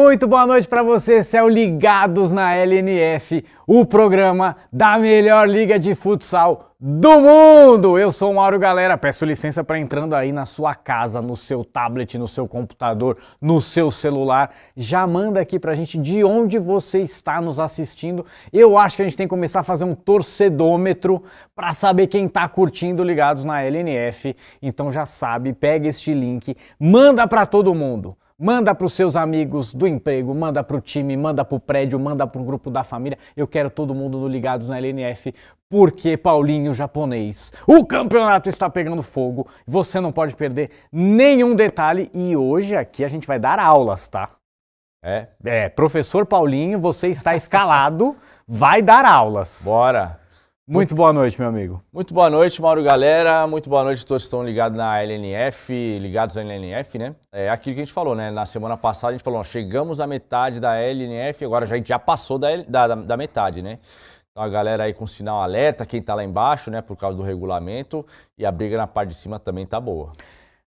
Muito boa noite para você, céu ligados na LNF, o programa da melhor liga de futsal do mundo. Eu sou o Mauro Galera, peço licença para entrando aí na sua casa, no seu tablet, no seu computador, no seu celular. Já manda aqui pra gente de onde você está nos assistindo. Eu acho que a gente tem que começar a fazer um torcedômetro para saber quem tá curtindo ligados na LNF. Então já sabe, pega este link, manda para todo mundo. Manda para os seus amigos do emprego, manda para o time, manda para o prédio, manda para o grupo da família. Eu quero todo mundo no Ligados na LNF, porque Paulinho Japonês, o campeonato está pegando fogo. Você não pode perder nenhum detalhe e hoje aqui a gente vai dar aulas, tá? É? É, professor Paulinho, você está escalado, vai dar aulas. Bora! Muito boa noite, meu amigo. Muito boa noite, Mauro Galera. Muito boa noite a todos que estão ligados na LNF, ligados na LNF, né? É aquilo que a gente falou, né? Na semana passada a gente falou, ó, chegamos à metade da LNF, agora já, a gente já passou da, da, da metade, né? Então a galera aí com sinal alerta, quem tá lá embaixo, né? Por causa do regulamento. E a briga na parte de cima também tá boa.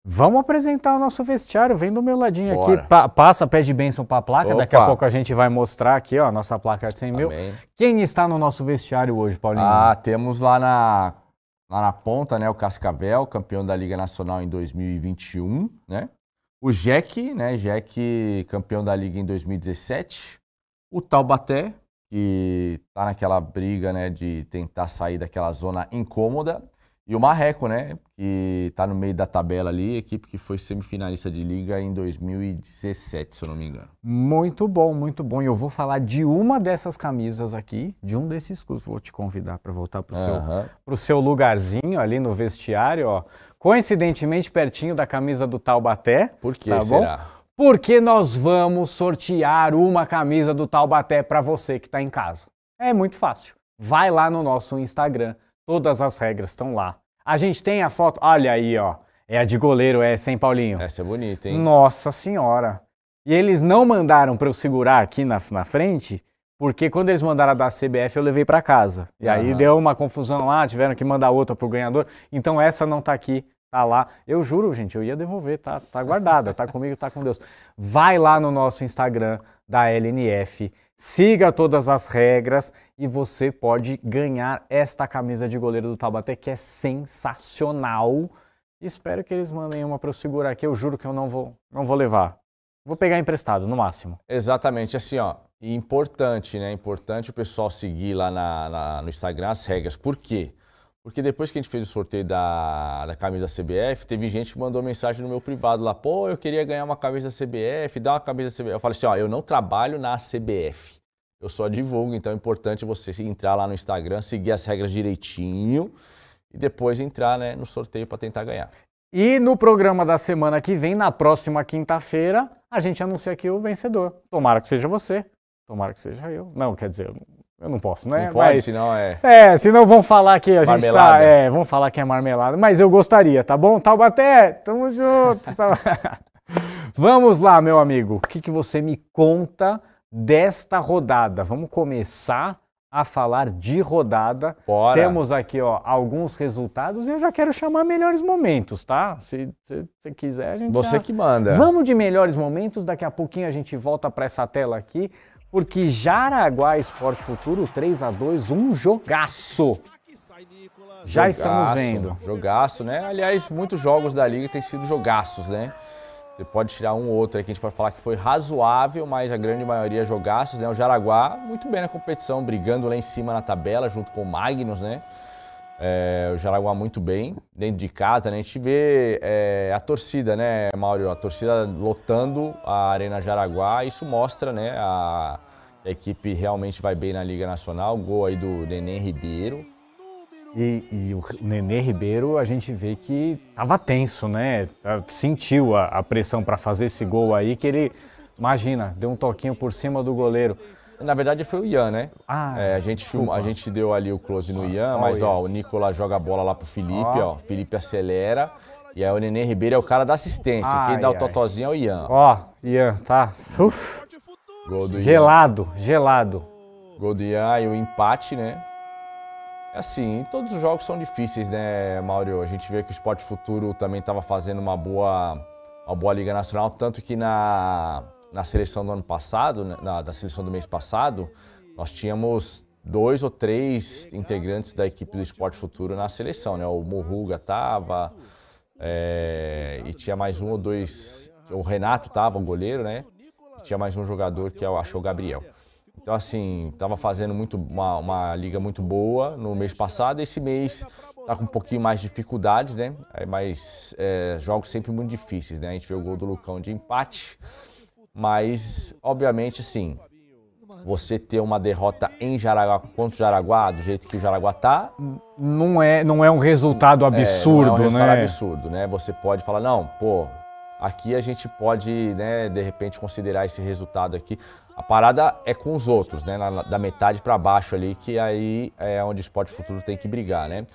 Vamos apresentar o nosso vestiário. Vem do meu ladinho Bora. aqui. Pa passa, pede bênção para a placa. Opa. Daqui a pouco a gente vai mostrar aqui, ó, a nossa placa de 100 Amém. mil. Quem está no nosso vestiário hoje, Paulinho? Ah, temos lá na, lá na ponta, né, o Cascavel, campeão da Liga Nacional em 2021, né? O Jack, né, Jack, campeão da Liga em 2017. O Taubaté, que tá naquela briga, né, de tentar sair daquela zona incômoda. E o Marreco, né? Que tá no meio da tabela ali, equipe que foi semifinalista de liga em 2017, se eu não me engano. Muito bom, muito bom. E eu vou falar de uma dessas camisas aqui, de um desses clubes. Vou te convidar para voltar pro, seu, pro seu lugarzinho ali no vestiário, ó. Coincidentemente, pertinho da camisa do Taubaté. Por que tá será? Bom? Porque nós vamos sortear uma camisa do Taubaté para você que está em casa. É muito fácil. Vai lá no nosso Instagram, Todas as regras estão lá. A gente tem a foto, olha aí, ó. É a de goleiro, é, essa, hein, Paulinho? Essa é bonita, hein? Nossa senhora. E eles não mandaram para eu segurar aqui na, na frente, porque quando eles mandaram a da CBF, eu levei para casa. E uhum. aí deu uma confusão lá, tiveram que mandar outra pro ganhador. Então essa não tá aqui, Tá lá. Eu juro, gente, eu ia devolver, tá, tá guardada, tá comigo, tá com Deus. Vai lá no nosso Instagram da LNF, siga todas as regras e você pode ganhar esta camisa de goleiro do Taubaté que é sensacional. Espero que eles mandem uma para eu segurar aqui, eu juro que eu não vou, não vou levar. Vou pegar emprestado, no máximo. Exatamente, assim, ó, importante, né? Importante o pessoal seguir lá na, na, no Instagram as regras. Por quê? Porque depois que a gente fez o sorteio da, da camisa da CBF, teve gente que mandou mensagem no meu privado lá, pô, eu queria ganhar uma camisa da CBF, dá uma camisa da CBF. Eu falei assim, ó, eu não trabalho na CBF, eu só divulgo, então é importante você entrar lá no Instagram, seguir as regras direitinho e depois entrar né, no sorteio para tentar ganhar. E no programa da semana que vem, na próxima quinta-feira, a gente anuncia aqui o vencedor. Tomara que seja você, tomara que seja eu. Não, quer dizer, eu não posso, né? Não pode, mas, senão é. É, senão vão falar que a marmelada. gente tá. É, vão falar que é marmelada. Mas eu gostaria, tá bom? Taubaté, tamo junto. Tá... Vamos lá, meu amigo. O que, que você me conta desta rodada? Vamos começar a falar de rodada. Bora. Temos aqui ó, alguns resultados e eu já quero chamar melhores momentos, tá? Se você quiser, a gente. Você já... que manda. Vamos de melhores momentos. Daqui a pouquinho a gente volta para essa tela aqui. Porque Jaraguá Esporte Futuro 3 a 2 um jogaço. Já jogaço, estamos vendo. Jogaço, né? Aliás, muitos jogos da Liga têm sido jogaços, né? Você pode tirar um ou outro que a gente pode falar que foi razoável, mas a grande maioria é jogaços, né? O Jaraguá, muito bem na competição, brigando lá em cima na tabela, junto com o Magnus, né? é, o Jaraguá muito bem, dentro de casa, né? A gente vê é, a torcida, né, Mauro? A torcida lotando a Arena Jaraguá, isso mostra, né, a, equipe realmente vai bem na Liga Nacional, o gol aí do Nenê Ribeiro. E, e, o Nenê Ribeiro, a gente vê que tava tenso, né? Tá, sentiu a, a pressão para fazer esse gol aí, que ele, imagina, deu um toquinho por cima do goleiro. Na verdade foi o Ian, né? Ah, é, a, gente filmou, a gente deu ali o close no Ian, mas ó, o Nicolas joga a bola lá pro Felipe, ó. ó Felipe acelera. E aí o Nenê Ribeiro é o cara da assistência. Ai, Quem dá ai. o totozinho é o Ian. Ó, Ian, tá. Uf. Gol do gelado, Ian. gelado. Gol do Ian e o empate, né? É assim, todos os jogos são difíceis, né, Mauro? A gente vê que o Esporte Futuro também estava fazendo uma boa, uma boa Liga Nacional, tanto que na na seleção do ano passado, né, na, da seleção do mês passado, nós tínhamos dois ou três integrantes da equipe do Esporte Futuro na seleção, né? O Morruga tava é, e tinha mais um ou dois, o Renato tava, o goleiro, né? E tinha mais um jogador que eu é acho o Gabriel. Então assim, tava fazendo muito uma, uma liga muito boa no mês passado, esse mês tá com um pouquinho mais de dificuldades, né? É, mas é, jogos sempre muito difíceis, né? A gente vê o gol do Lucão de empate. Mas, obviamente, sim, você ter uma derrota em Jaraguá contra o Jaraguá, do jeito que o Jaraguá tá. Não é, não é um resultado absurdo, né? não é um resultado né? absurdo, né? Você pode falar, não, pô, aqui a gente pode, né, de repente, considerar esse resultado aqui. A parada é com os outros, né? Na, da metade para baixo ali, que aí é onde o esporte futuro tem que brigar, né?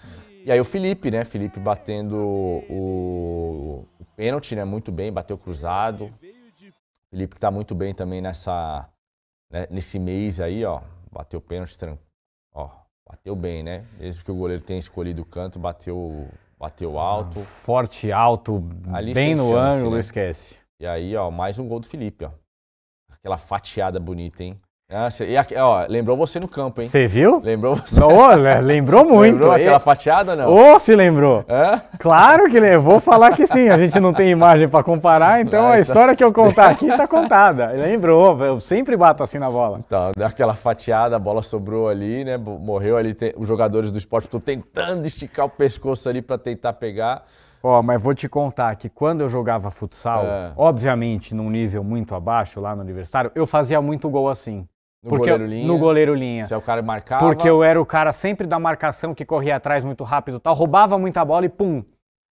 E aí o Felipe, né? Felipe batendo o, o pênalti, né? Muito bem, bateu cruzado, Felipe que está muito bem também nessa né, nesse mês aí, ó, bateu pênalti tranquilo, ó, bateu bem, né? Mesmo que o goleiro tenha escolhido o canto, bateu bateu ah, alto, forte alto, ali bem no ângulo, né? esquece. E aí, ó, mais um gol do Felipe, ó. Aquela fatiada bonita, hein? Ah, cê, e ó, lembrou você no campo, hein? Você viu? Lembrou você. Não, né, lembrou muito. Lembrou aquela fatiada, não? Ou oh, se lembrou. Hã? Claro que lembrou. Vou falar que sim. A gente não tem imagem para comparar, então a tá. história tá... que eu contar aqui tá contada. Lembrou. Eu sempre bato assim na bola. Então, deu aquela fatiada, a bola sobrou ali, né? Morreu ali. Tem... os jogadores do esporte estão tentando esticar o pescoço ali para tentar pegar. Ó, oh, mas vou te contar que quando eu jogava futsal, é. obviamente num nível muito abaixo lá no aniversário, eu fazia muito gol assim. No porque goleiro linha. No goleiro linha. Se é o cara marcar. Porque eu era o cara sempre da marcação que corria atrás muito rápido, tal, roubava muita bola e pum,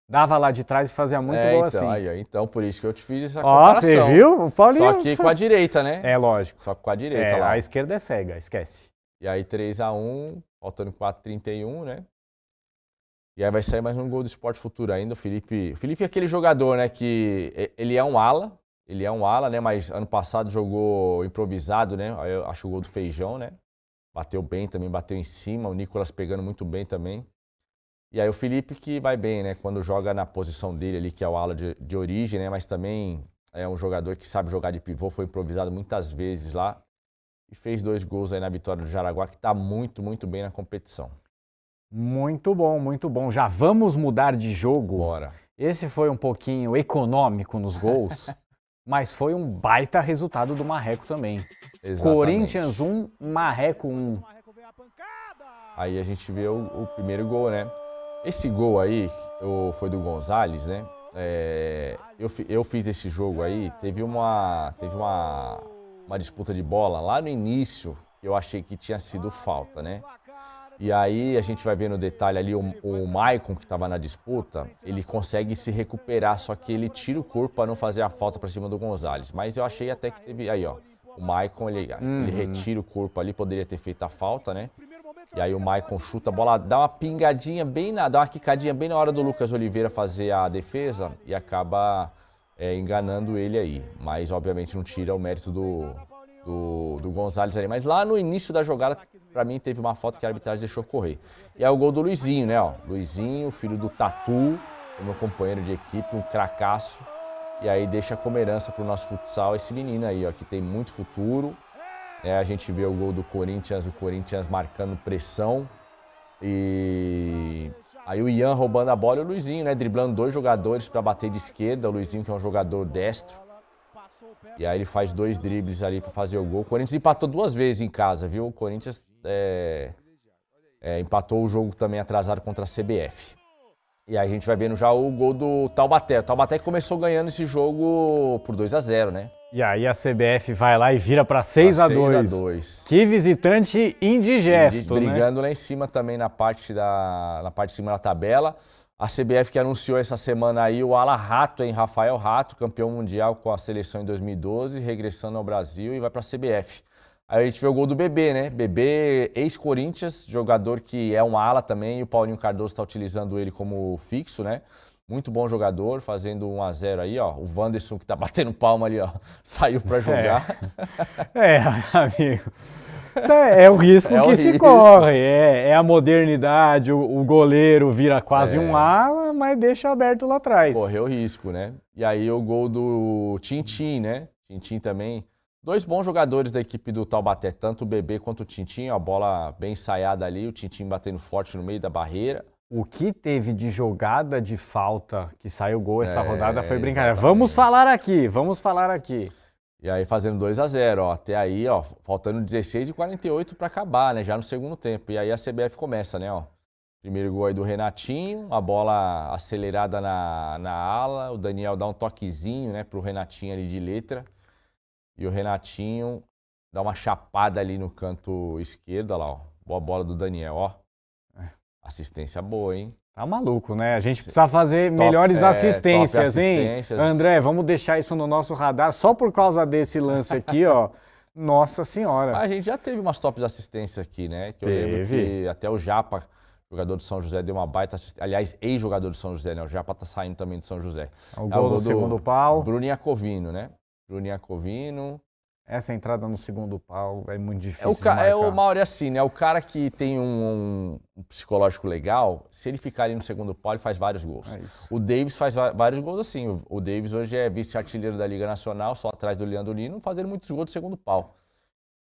Dava lá de trás e fazia muito é, gol então, assim. Aí, então, por isso que eu te fiz essa Ó, você viu? O Paulinho... Só que com a direita, né? É, lógico. Só com a direita é, lá. A esquerda é cega, esquece. E aí 3x1, faltando 4-31, né? E aí vai sair mais um gol do Esporte Futuro ainda. O Felipe... O Felipe é aquele jogador, né? Que ele é um ala, ele é um ala, né? Mas ano passado jogou improvisado, né? Aí eu acho o gol do Feijão, né? Bateu bem também, bateu em cima. O Nicolas pegando muito bem também. E aí o Felipe que vai bem, né? Quando joga na posição dele ali, que é o ala de, de origem, né? Mas também é um jogador que sabe jogar de pivô, foi improvisado muitas vezes lá. E fez dois gols aí na vitória do Jaraguá, que está muito, muito bem na competição. Muito bom, muito bom. Já vamos mudar de jogo. Bora. Esse foi um pouquinho econômico nos gols. Mas foi um baita resultado do Marreco também. Exatamente. Corinthians 1, Marreco 1. Aí a gente vê o, o primeiro gol, né? Esse gol aí o foi do Gonzalez, né? É, eu, eu fiz esse jogo aí, teve uma, teve uma, uma disputa de bola lá no início, eu achei que tinha sido falta, né? E aí a gente vai ver no detalhe ali o, o Maicon, que estava na disputa, ele consegue se recuperar, só que ele tira o corpo para não fazer a falta para cima do Gonzalez. Mas eu achei até que teve. Aí, ó. O Maicon, ele, uhum. ele retira o corpo ali, poderia ter feito a falta, né? E aí o Maicon chuta a bola, dá uma pingadinha bem na. dá uma quicadinha bem na hora do Lucas Oliveira fazer a defesa e acaba é, enganando ele aí. Mas obviamente não tira o mérito do, do, do Gonzalez ali. Mas lá no início da jogada para mim, teve uma falta que a arbitragem deixou correr. E é o gol do Luizinho, né? Ó, Luizinho, filho do Tatu, meu companheiro de equipe, um cracaço. E aí deixa como herança para o nosso futsal esse menino aí, ó, que tem muito futuro. É, a gente vê o gol do Corinthians, o Corinthians marcando pressão. E aí o Ian roubando a bola e o Luizinho, né? Driblando dois jogadores para bater de esquerda. O Luizinho, que é um jogador destro. E aí ele faz dois dribles ali para fazer o gol. O Corinthians empatou duas vezes em casa, viu? O Corinthians é, é, empatou o jogo também atrasado contra a CBF. E aí a gente vai vendo já o gol do Taubaté. O Taubaté começou ganhando esse jogo por 2 a 0 né? E aí a CBF vai lá e vira para 6 a 2. 6 a 2. Que visitante indigesto, e né? brigando né? lá em cima também na parte da na parte de cima da tabela. A CBF que anunciou essa semana aí o Ala Rato, hein, Rafael Rato, campeão mundial com a seleção em 2012, regressando ao Brasil e vai para a CBF. Aí a gente vê o gol do Bebê, né? Bebê, ex-Corinthians, jogador que é um ala também, e o Paulinho Cardoso está utilizando ele como fixo, né? Muito bom jogador, fazendo 1 a 0 aí, ó. O Wanderson que tá batendo palma ali, ó. Saiu para jogar. É, é amigo. É, é, o risco é que o se risco. corre. É, é, a modernidade, o, o goleiro vira quase é. um ala, mas deixa aberto lá atrás. Correu risco, né? E aí o gol do Tintim, né? Tintim também Dois bons jogadores da equipe do Taubaté, tanto o Bebê quanto o Tintim, a bola bem ensaiada ali, o Tintim batendo forte no meio da barreira. O que teve de jogada de falta que saiu gol essa é, rodada foi brincadeira. Exatamente. Vamos falar aqui, vamos falar aqui. E aí fazendo 2 a 0 ó, até aí, ó, faltando 16 e 48 para acabar, né, já no segundo tempo. E aí a CBF começa, né, ó. Primeiro gol aí do Renatinho, a bola acelerada na, na ala, o Daniel dá um toquezinho, né, pro Renatinho ali de letra. E o Renatinho dá uma chapada ali no canto esquerdo, olha lá, ó. Boa bola do Daniel, ó. Assistência boa, hein? Tá maluco, né? A gente precisa fazer top, melhores é, assistências, assistências, hein? André, vamos deixar isso no nosso radar só por causa desse lance aqui, ó. Nossa senhora. A gente já teve umas tops assistências aqui, né? Que teve. eu lembro que até o Japa, jogador do São José, deu uma baita assistência. Aliás, ex-jogador do São José, né? O Japa tá saindo também do São José. O é, gol, é o do, do segundo pau. Bruninho Iacovino, né? Juninho Covino. Essa entrada no segundo pau é muito é difícil. É o, ca... é o Mauro assim, né? O cara que tem um, um, psicológico legal, se ele ficar ali no segundo pau, ele faz vários gols. É o Davis faz vários gols assim. O, o Davis hoje é vice-artilheiro da Liga Nacional, só atrás do Leandro Lino, fazendo muitos gols no segundo pau.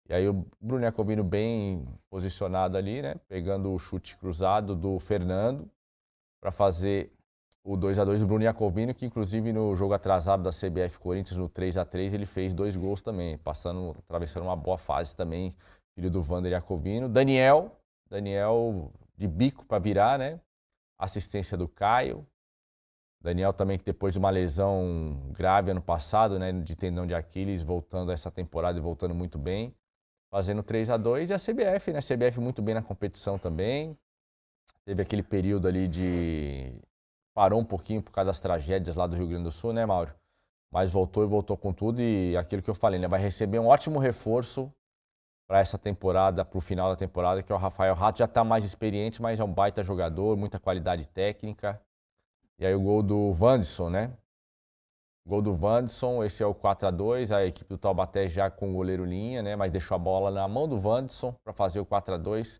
E aí o Bruno Jacobino bem posicionado ali, né? Pegando o chute cruzado do Fernando para fazer o 2 a 2 do Bruno Iacovino, que inclusive no jogo atrasado da CBF Corinthians, no 3 a 3 ele fez dois gols também, passando, atravessando uma boa fase também, filho do Vander Iacovino. Daniel, Daniel de bico para virar, né? Assistência do Caio. Daniel também que depois de uma lesão grave ano passado, né, de tendão de Aquiles, voltando essa temporada e voltando muito bem, fazendo 3 a 2 e a CBF, né? A CBF muito bem na competição também. Teve aquele período ali de parou um pouquinho por causa das tragédias lá do Rio Grande do Sul, né, Mauro? Mas voltou e voltou com tudo e aquilo que eu falei, né? Vai receber um ótimo reforço para essa temporada, para o final da temporada, que é o Rafael Rato. Já está mais experiente, mas é um baita jogador, muita qualidade técnica. E aí o gol do Vanderson, né? Gol do Vanderson, esse é o 4 a 2 a equipe do Taubaté já com o goleiro linha, né? Mas deixou a bola na mão do Vanderson para fazer o 4 a 2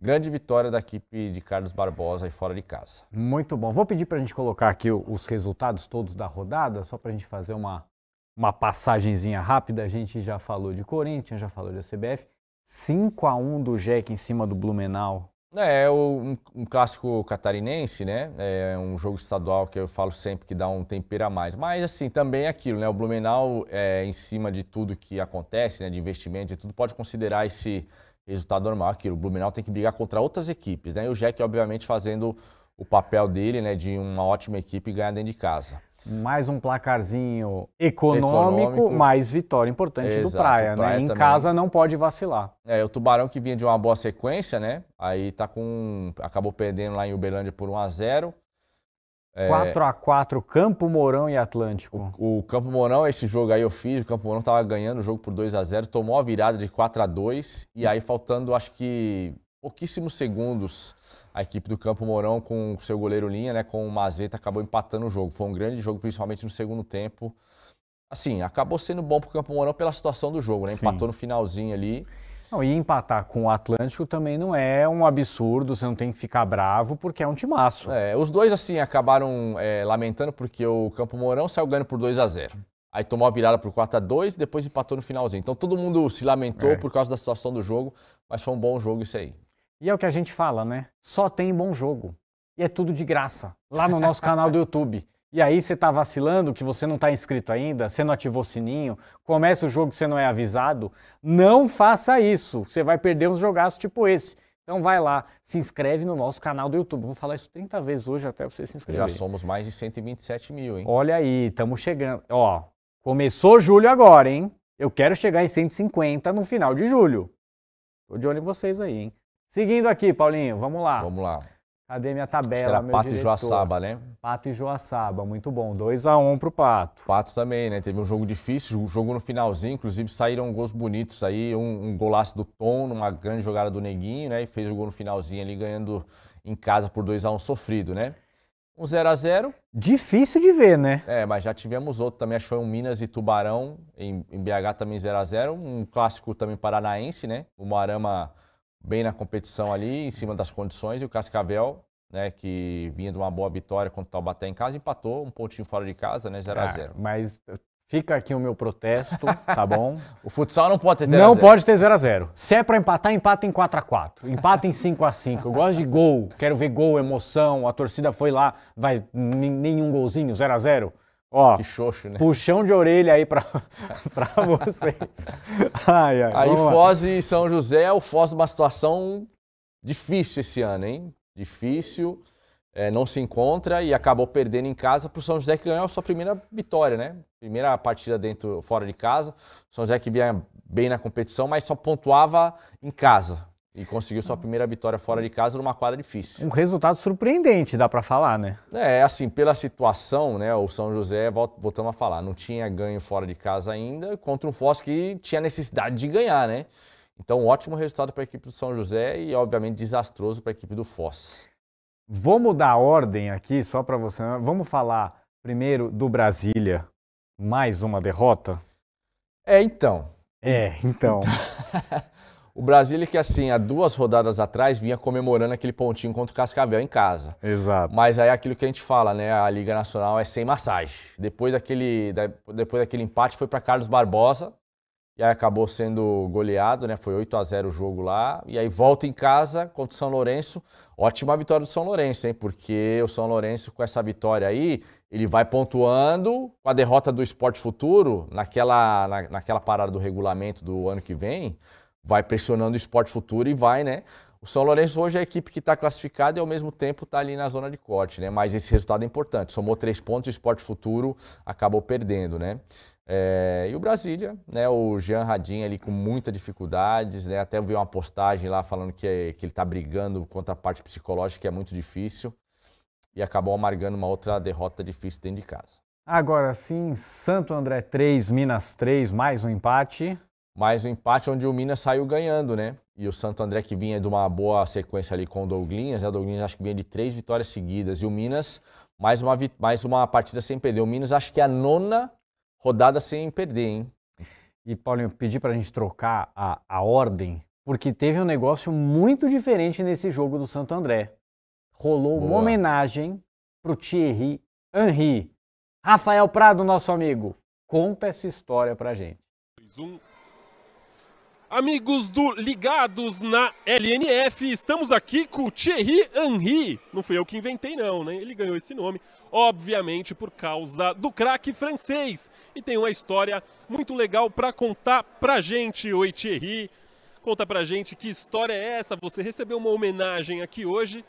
Grande vitória da equipe de Carlos Barbosa e fora de casa. Muito bom. Vou pedir para a gente colocar aqui os resultados todos da rodada, só para a gente fazer uma, uma passagenzinha rápida. A gente já falou de Corinthians, já falou de CBF. 5 a 1 do Jack em cima do Blumenau. É, é um, um clássico catarinense, né? É um jogo estadual que eu falo sempre que dá um tempero a mais. Mas, assim, também é aquilo, né? O Blumenau, é, em cima de tudo que acontece, né? De investimento e tudo, pode considerar esse resultado normal, Aqui, O Blumenau tem que brigar contra outras equipes, né? E o Jack, obviamente, fazendo o papel dele, né? De uma ótima equipe ganhar dentro de casa. Mais um placarzinho econômico, econômico. mais vitória importante Exato, do Praia, né? Praia em também. casa não pode vacilar. É, o Tubarão que vinha de uma boa sequência, né? Aí tá com. acabou perdendo lá em Uberlândia por 1 a 0 é, 4x4, Campo Mourão e Atlântico. O, o, Campo Mourão, esse jogo aí eu fiz, o Campo Mourão tava ganhando o jogo por 2 a 0 tomou a virada de 4 a 2 e aí faltando acho que pouquíssimos segundos, a equipe do Campo Mourão com seu goleiro Linha, né, com o Mazeta, acabou empatando o jogo. Foi um grande jogo, principalmente no segundo tempo. Assim, acabou sendo bom pro Campo Mourão pela situação do jogo, né? Empatou Sim. no finalzinho ali. Não, e empatar com o Atlântico também não é um absurdo, você não tem que ficar bravo, porque é um timaço. É, os dois, assim, acabaram é, lamentando porque o Campo Mourão saiu ganhando por 2 a 0 Aí tomou a virada por 4 a 2 depois empatou no finalzinho. Então todo mundo se lamentou é. por causa da situação do jogo, mas foi um bom jogo isso aí. E é o que a gente fala, né? Só tem bom jogo. E é tudo de graça, lá no nosso canal do YouTube. E aí você está vacilando, que você não está inscrito ainda, você não ativou o sininho, começa o jogo que você não é avisado. Não faça isso, você vai perder uns jogaços tipo esse. Então vai lá, se inscreve no nosso canal do YouTube. Vou falar isso 30 vezes hoje até você se inscrever. Já somos mais de 127 mil, hein? Olha aí, estamos chegando. Ó, começou julho agora, hein? Eu quero chegar em 150 no final de julho. Tô de olho em vocês aí, hein? Seguindo aqui, Paulinho, vamos lá. Vamos lá. Cadê minha tabela? Acho Pato diretor? e Joaçaba, né? Pato e Joaçaba, muito bom. 2 a 1 um pro Pato. Pato também, né? Teve um jogo difícil, jogo no finalzinho, inclusive saíram gols bonitos aí, um, um golaço do Tom, numa grande jogada do Neguinho, né? E fez o gol no finalzinho ali, ganhando em casa por 2 a 1 um, sofrido, né? Um 0 a 0 Difícil de ver, né? É, mas já tivemos outro também, acho que foi um Minas e Tubarão, em, em BH também 0 a 0 Um clássico também paranaense, né? O Moarama bem na competição ali, em cima das condições, e o Cascavel, né, que vinha de uma boa vitória contra o Taubaté em casa, empatou um pontinho fora de casa, né, 0 x 0 ah, Mas Fica aqui o meu protesto, tá bom? o futsal não pode ter 0 x 0 Não pode ter 0x0. Se é pra empatar, empata em 4x4. Empata em 5x5. Eu gosto de gol. Quero ver gol, emoção. A torcida foi lá, vai nenhum golzinho, 0x0. Zero Ó, que xoxo, né? Puxão de orelha aí pra, pra vocês. ai, ai, aí Foz lá. e São José, o Foz numa situação difícil esse ano, hein? Difícil, é, não se encontra e acabou perdendo em casa pro São José que ganhou a sua primeira vitória, né? Primeira partida dentro, fora de casa. São José que vinha bem na competição, mas só pontuava em casa. E conseguiu sua primeira vitória fora de casa numa quadra difícil. Um resultado surpreendente, dá para falar, né? É, assim, pela situação, né, o São José, voltamos a falar, não tinha ganho fora de casa ainda, contra um Foz que tinha necessidade de ganhar, né? Então, ótimo resultado para a equipe do São José e, obviamente, desastroso para a equipe do Foz. Vou mudar a ordem aqui, só para você. Né? Vamos falar primeiro do Brasília. Mais uma derrota? É, então. É, então. O Brasília que, assim, há duas rodadas atrás vinha comemorando aquele pontinho contra o Cascavel em casa. Exato. Mas aí é aquilo que a gente fala, né? A Liga Nacional é sem massagem. Depois daquele, depois daquele empate foi para Carlos Barbosa e aí acabou sendo goleado, né? Foi 8 a 0 o jogo lá. E aí volta em casa contra o São Lourenço. Ótima vitória do São Lourenço, hein? Porque o São Lourenço com essa vitória aí, ele vai pontuando com a derrota do Esporte Futuro naquela, na, naquela parada do regulamento do ano que vem vai pressionando o esporte futuro e vai, né? O São Lourenço hoje é a equipe que está classificada e ao mesmo tempo está ali na zona de corte, né? Mas esse resultado é importante. Somou três pontos, o esporte futuro acabou perdendo, né? É, e o Brasília, né? O Jean Radin ali com muitas dificuldades, né? Até vi uma postagem lá falando que, é, que ele está brigando contra a parte psicológica, que é muito difícil. E acabou amargando uma outra derrota difícil dentro de casa. Agora sim, Santo André 3, Minas 3, mais um empate. Mas o um empate onde o Minas saiu ganhando, né? E o Santo André que vinha de uma boa sequência ali com o Douglinhas, né? O Douglinhas acho que vinha de três vitórias seguidas. E o Minas, mais uma, mais uma partida sem perder. O Minas acho que é a nona rodada sem perder, hein? E, Paulinho, pedi pra gente trocar a, a ordem, porque teve um negócio muito diferente nesse jogo do Santo André. Rolou boa. uma homenagem pro Thierry Henry. Rafael Prado, nosso amigo, conta essa história pra gente. Um Amigos do Ligados na LNF, estamos aqui com o Thierry Henry. Não fui eu que inventei, não, né? Ele ganhou esse nome, obviamente, por causa do craque francês. E tem uma história muito legal para contar pra gente. Oi, Thierry. Conta pra gente que história é essa. Você recebeu uma homenagem aqui hoje.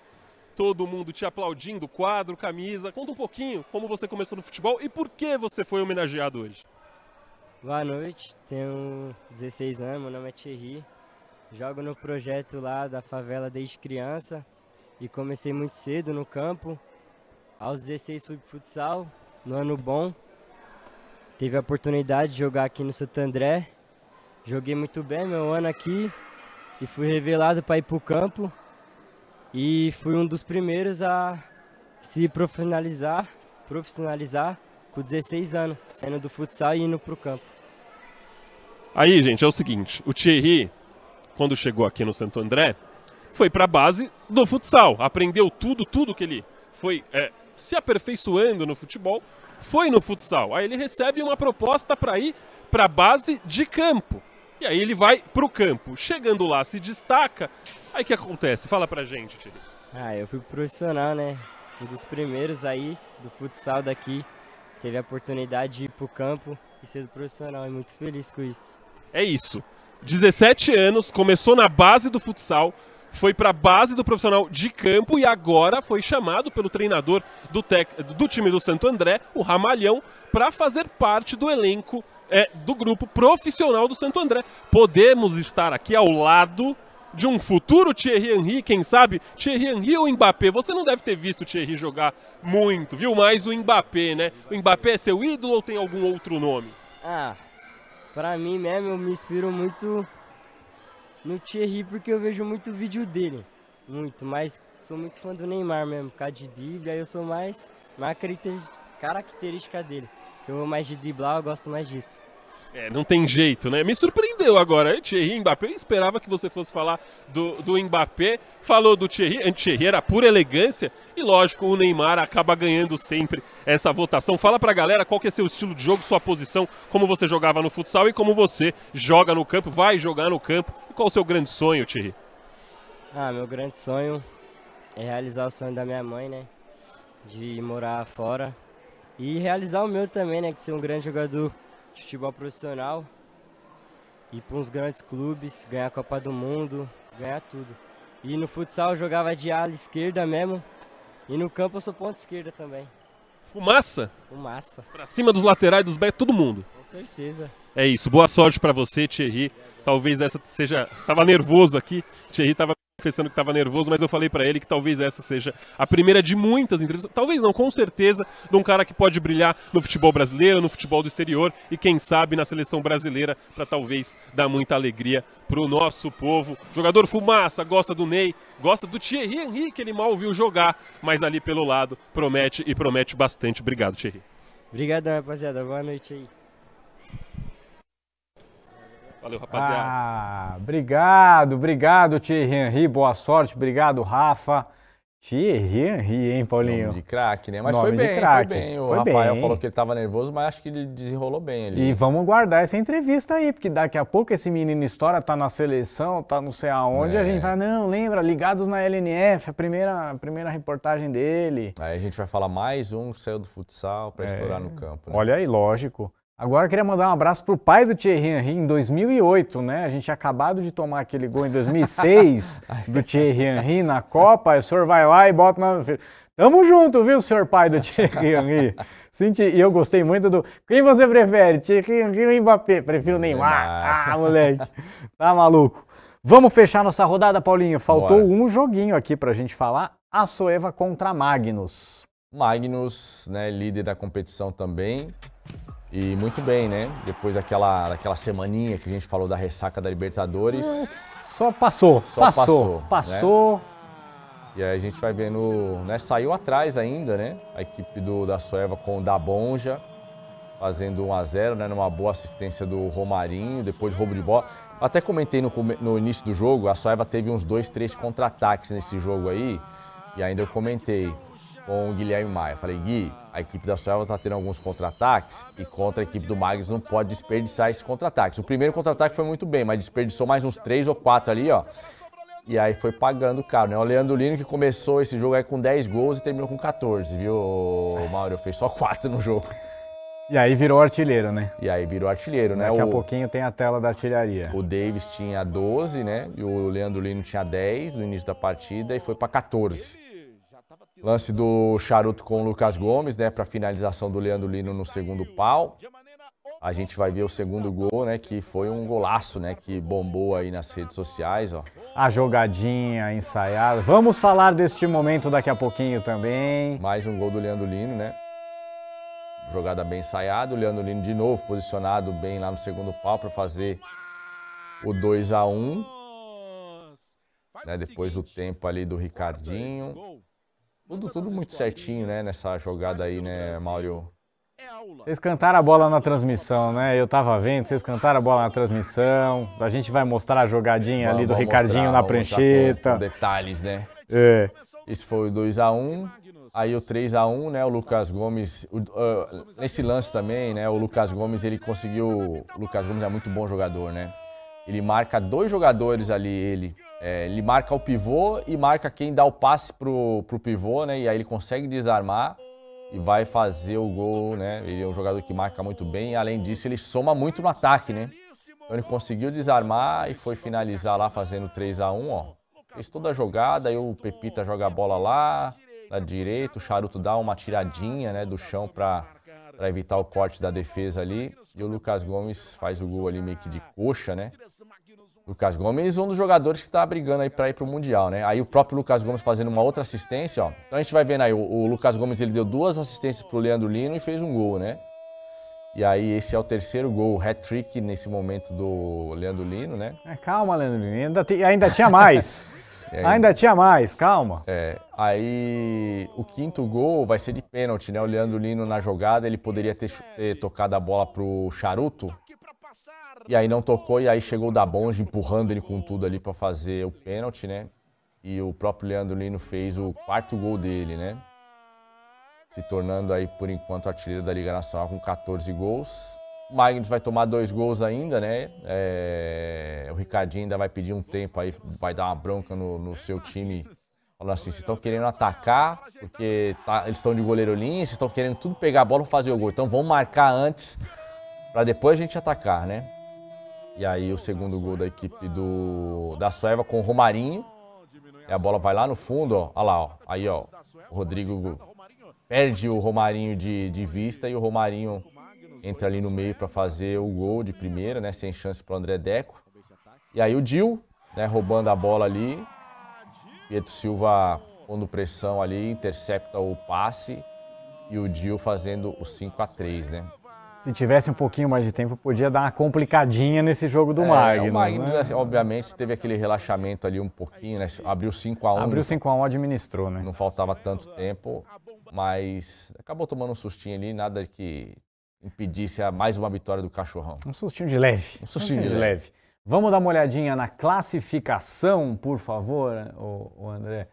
Todo mundo te aplaudindo, quadro, camisa. Conta um pouquinho como você começou no futebol e por que você foi homenageado hoje. Boa noite, tenho 16 anos, meu nome é Thierry. Jogo no projeto lá da favela desde criança e comecei muito cedo no campo. Aos 16 fui pro futsal, no ano bom. Teve a oportunidade de jogar aqui no Santo André. Joguei muito bem meu ano aqui e fui revelado para ir pro campo. E fui um dos primeiros a se profissionalizar, profissionalizar com 16 anos, saindo do futsal e indo para o campo. Aí, gente, é o seguinte: o Thierry, quando chegou aqui no Santo André, foi para a base do futsal, aprendeu tudo, tudo que ele foi é, se aperfeiçoando no futebol, foi no futsal. Aí ele recebe uma proposta para ir para a base de campo. E aí ele vai para o campo. Chegando lá, se destaca. Aí o que acontece? Fala pra gente, Thierry. Ah, eu fui profissional, né? Um dos primeiros aí do futsal daqui teve a oportunidade de ir para o campo e ser profissional. E muito feliz com isso. É isso. 17 anos, começou na base do futsal, foi para a base do profissional de campo e agora foi chamado pelo treinador do, tec... do time do Santo André, o Ramalhão, para fazer parte do elenco é, do grupo profissional do Santo André. Podemos estar aqui ao lado de um futuro Thierry Henry, quem sabe? Thierry Henry ou Mbappé? Você não deve ter visto o Thierry jogar muito, viu? Mais o Mbappé, né? O Mbappé é seu ídolo ou tem algum outro nome? Ah, pra mim mesmo eu me inspiro muito no Thierry porque eu vejo muito vídeo dele. Muito, mas sou muito fã do Neymar mesmo, por causa de drible, aí eu sou mais, mais característica dele. Que eu vou mais de driblar, eu gosto mais disso. É, não tem jeito, né? Me surpreendeu agora, Thierry Mbappé. Eu esperava que você fosse falar do, do Mbappé. Falou do Thierry, Thierry era pura elegância. E lógico, o Neymar acaba ganhando sempre essa votação. Fala pra galera qual que é seu estilo de jogo, sua posição, como você jogava no futsal e como você joga no campo, vai jogar no campo. E qual o seu grande sonho, Thierry? Ah, meu grande sonho é realizar o sonho da minha mãe, né? De morar fora. E realizar o meu também, né? De ser um grande jogador futebol profissional, ir para uns grandes clubes, ganhar a Copa do Mundo, ganhar tudo. E no futsal eu jogava de ala esquerda mesmo, e no campo eu sou ponta esquerda também. Fumaça? Fumaça. Pra cima dos laterais, dos backs, todo mundo. Com certeza. É isso, boa sorte para você, Thierry. Talvez essa seja... Tava nervoso aqui, Thierry tava confessando que estava nervoso, mas eu falei para ele que talvez essa seja a primeira de muitas entrevistas, talvez não, com certeza, de um cara que pode brilhar no futebol brasileiro, no futebol do exterior e quem sabe na seleção brasileira para talvez dar muita alegria pro nosso povo. Jogador fumaça, gosta do Ney, gosta do Thierry Henrique, que ele mal viu jogar, mas ali pelo lado promete e promete bastante. Obrigado, Thierry. Obrigado, rapaziada. Boa noite aí. Valeu, rapaziada. Ah, obrigado, obrigado, Thierry Henry. Boa sorte, obrigado, Rafa. Thierry Henry, hein, Paulinho? Nome de craque, né? Mas Nome foi bem, crack. foi bem. O foi Rafael bem. falou que ele estava nervoso, mas acho que ele desenrolou bem ali. E vamos guardar essa entrevista aí, porque daqui a pouco esse menino história tá na seleção, tá não sei aonde, é. a gente vai, não, lembra, ligados na LNF, a primeira, a primeira reportagem dele. Aí a gente vai falar mais um que saiu do futsal para é. estourar no campo. Né? Olha aí, lógico. Agora eu queria mandar um abraço pro pai do Thierry Henry em 2008, né? A gente tinha acabado de tomar aquele gol em 2006 do Thierry Henry na Copa. Aí o senhor vai lá e bota na. Tamo junto, viu, senhor pai do Thierry Henry? Senti, e eu gostei muito do. Quem você prefere, Thierry Henry ou Mbappé? Prefiro Neymar. Ah, moleque. Tá maluco. Vamos fechar nossa rodada, Paulinho. Faltou Bora. um joguinho aqui pra gente falar. A Soeva contra Magnus. Magnus, né, líder da competição também e muito bem, né? Depois daquela, daquela semaninha que a gente falou da ressaca da Libertadores. É, só passou, só passou, passou. Né? passou. Né? E aí a gente vai vendo, né? Saiu atrás ainda, né? A equipe do, da Soeva com o da Bonja, fazendo 1 a 0 né? Numa boa assistência do Romarinho, depois roubo de bola. Até comentei no, no início do jogo, a Soeva teve uns dois, três contra-ataques nesse jogo aí. E ainda eu comentei com o Guilherme Maia. Falei, Gui, a equipe da Selva está tendo alguns contra-ataques e contra a equipe do Magnus não pode desperdiçar esses contra-ataques. O primeiro contra-ataque foi muito bem, mas desperdiçou mais uns três ou quatro ali, ó. E aí foi pagando caro, né? O Leandro Lino que começou esse jogo aí com 10 gols e terminou com 14, viu, Mauro? Fez só 4 no jogo. E aí virou artilheiro, né? E aí virou artilheiro, né? Daqui a o... pouquinho tem a tela da artilharia. O Davis tinha 12, né? E o Leandro Lino tinha 10 no início da partida e foi para 14. Lance do Charuto com o Lucas Gomes, né, para finalização do Leandro Lino no segundo pau. A gente vai ver o segundo gol, né, que foi um golaço, né, que bombou aí nas redes sociais, ó. A jogadinha ensaiada. Vamos falar deste momento daqui a pouquinho também. Mais um gol do Leandro Lino, né? Jogada bem ensaiada, o Leandro Lino de novo posicionado bem lá no segundo pau para fazer o 2 a 1. Um, né, depois do tempo ali do Ricardinho. Tudo, tudo muito certinho, né, nessa jogada aí, né, Mauro? É vocês cantaram a bola na transmissão, né? Eu tava vendo, vocês cantaram a bola na transmissão. A gente vai mostrar a jogadinha vamos, ali do Ricardinho mostrar, na prancheta. detalhes, né? É. Esse foi o 2x1. Um, aí o 3x1, né? O Lucas Gomes. O, uh, nesse lance também, né? O Lucas Gomes, ele conseguiu. O Lucas Gomes é muito bom jogador, né? Ele marca dois jogadores ali, ele. É, ele marca o pivô e marca quem dá o passe pro, pro pivô, né? E aí ele consegue desarmar e vai fazer o gol, né? Ele é um jogador que marca muito bem. além disso, ele soma muito no ataque, né? Então ele conseguiu desarmar e foi finalizar lá fazendo 3 a 1 ó. Fez toda a jogada, aí o Pepita joga a bola lá, na direita, o Charuto dá uma tiradinha, né, do chão para para evitar o corte da defesa ali. E o Lucas Gomes faz o gol ali meio que de coxa, né? Lucas Gomes, um dos jogadores que está brigando aí para ir para o Mundial, né? Aí o próprio Lucas Gomes fazendo uma outra assistência, ó. Então a gente vai vendo aí, o, o Lucas Gomes ele deu duas assistências para o Leandro Lino e fez um gol, né? E aí esse é o terceiro gol, hat-trick nesse momento do Leandro Lino, né? É, calma, Leandro Lino, ainda, ainda tinha mais. Aí, Ainda tinha mais, calma. É, aí o quinto gol vai ser de pênalti, né? O Leandro Lino na jogada, ele poderia ter, ter tocado a bola pro Charuto. E aí não tocou, e aí chegou o Dabonge empurrando ele com tudo ali para fazer o pênalti, né? E o próprio Leandro Lino fez o quarto gol dele, né? Se tornando aí, por enquanto, artilheiro da Liga Nacional com 14 gols. O Magnus vai tomar dois gols ainda, né? É... o Ricardinho ainda vai pedir um tempo aí, vai dar uma bronca no, no seu time. Falando assim, vocês estão querendo atacar, porque tá, eles estão de goleiro linha, vocês estão querendo tudo pegar a bola e fazer o gol. Então vamos marcar antes, para depois a gente atacar, né? E aí o segundo gol da equipe do, da Sueva com o Romarinho. E a bola vai lá no fundo, ó. Olha lá, ó. Aí, ó. O Rodrigo perde o Romarinho de, de vista e o Romarinho entra ali no meio para fazer o gol de primeira, né? Sem chance para o André Deco. E aí o Dil, né? Roubando a bola ali. Ah, Pietro Silva pondo pressão ali, intercepta o passe. E o Dil fazendo o 5 a 3 né? Se tivesse um pouquinho mais de tempo, podia dar uma complicadinha nesse jogo do é, Magnus. O Magnus, né? É, obviamente, teve aquele relaxamento ali um pouquinho, né? Abriu 5x1. Abriu 5x1, administrou, né? Não faltava tanto tempo, mas acabou tomando um sustinho ali, nada que impedisse a mais uma vitória do Cachorrão. Um sustinho de leve. Um sustinho, um de, de leve. leve. Vamos dar uma olhadinha na classificação, por favor, o, André.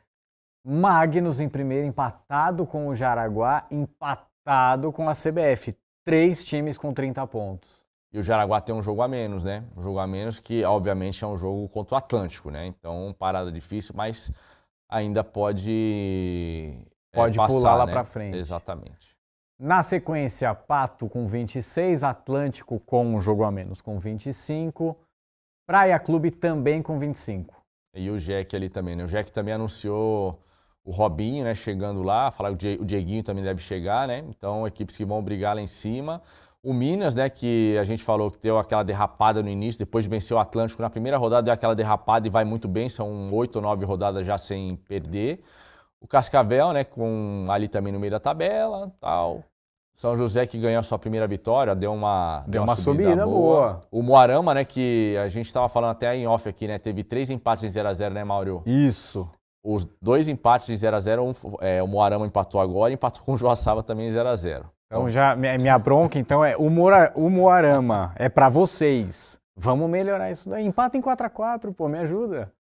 Magnus em primeiro, empatado com o Jaraguá, empatado com a CBF. Três times com 30 pontos. E o Jaraguá tem um jogo a menos, né? Um jogo a menos que, obviamente, é um jogo contra o Atlântico, né? Então, parada difícil, mas ainda pode. É, pode é, passar, pular lá né? para frente. Exatamente. Na sequência, Pato com 26, Atlântico com um jogo a menos com 25, Praia Clube também com 25. E o Jack ali também, né? O Jack também anunciou o Robinho, né, chegando lá, falar que o Dieguinho também deve chegar, né? Então, equipes que vão brigar lá em cima. O Minas, né, que a gente falou que deu aquela derrapada no início, depois venceu o Atlântico na primeira rodada, deu aquela derrapada e vai muito bem, são oito ou nove rodadas já sem perder. O Cascavel, né, com ali também no meio da tabela, tal. São José que ganhou a sua primeira vitória, deu uma deu, uma, uma subida, subida boa. boa. O Moarama, né, que a gente estava falando até em off aqui, né, teve três empates em 0 a 0, né, Mauro? Isso. Os dois empates em 0 a 0, um, é, o Moarama empatou agora e empatou com o Joaçaba também em 0 a 0. Então já minha bronca então é o, Moura, o Moarama é para vocês. Vamos melhorar isso daí. Empata em 4 a 4, pô, me ajuda.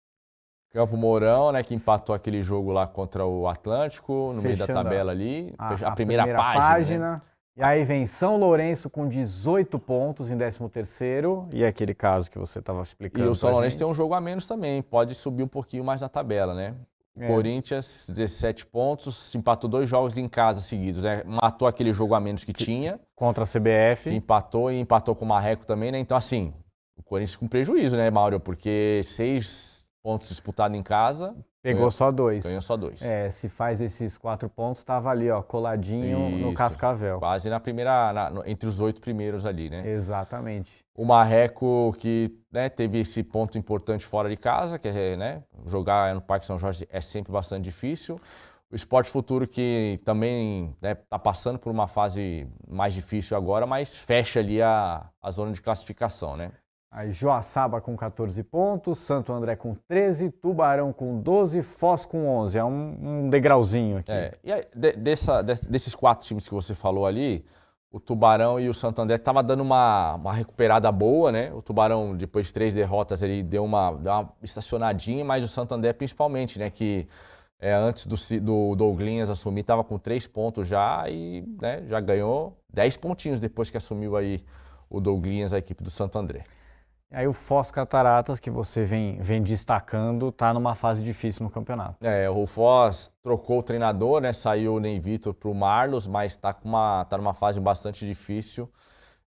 Campo Mourão, né, que empatou aquele jogo lá contra o Atlântico, no Fechando meio da tabela ali, a, a, a primeira, página. página né? E aí vem São Lourenço com 18 pontos em 13º, e é aquele caso que você estava explicando. E o São Lourenço tem um jogo a menos também, pode subir um pouquinho mais na tabela, né? É. Corinthians, 17 pontos, empatou dois jogos em casa seguidos, né? Matou aquele jogo a menos que, que tinha. Contra a CBF. empatou e empatou com o Marreco também, né? Então, assim, o Corinthians com prejuízo, né, Mauro? Porque seis, pontos disputados em casa. Pegou ganhou, só dois. Ganhou só dois. É, se faz esses quatro pontos, estava ali, ó, coladinho Isso, no Cascavel. Quase na primeira, na, no, entre os oito primeiros ali, né? Exatamente. O Marreco que né, teve esse ponto importante fora de casa, que é, né, jogar no Parque São Jorge é sempre bastante difícil. O Esporte Futuro que também está né, tá passando por uma fase mais difícil agora, mas fecha ali a, a zona de classificação, né? Aí Joaçaba com 14 pontos, Santo André com 13, Tubarão com 12, Foz com 11. É um, um degrauzinho aqui. É, e aí, de, dessa, de, desses quatro times que você falou ali, o Tubarão e o Santo André tava dando uma, uma recuperada boa, né? O Tubarão, depois de três derrotas, ele deu uma, deu uma estacionadinha, mas o Santo André principalmente, né? Que é, antes do, do Douglinhas assumir, estava com três pontos já e né, já ganhou 10 pontinhos depois que assumiu aí o Douglinhas, a equipe do Santo André. Aí o Foz Cataratas, que você vem, vem destacando, está numa fase difícil no campeonato. É, o Foz trocou o treinador, né? Saiu o Ney Vitor para o Marlos, mas está tá numa fase bastante difícil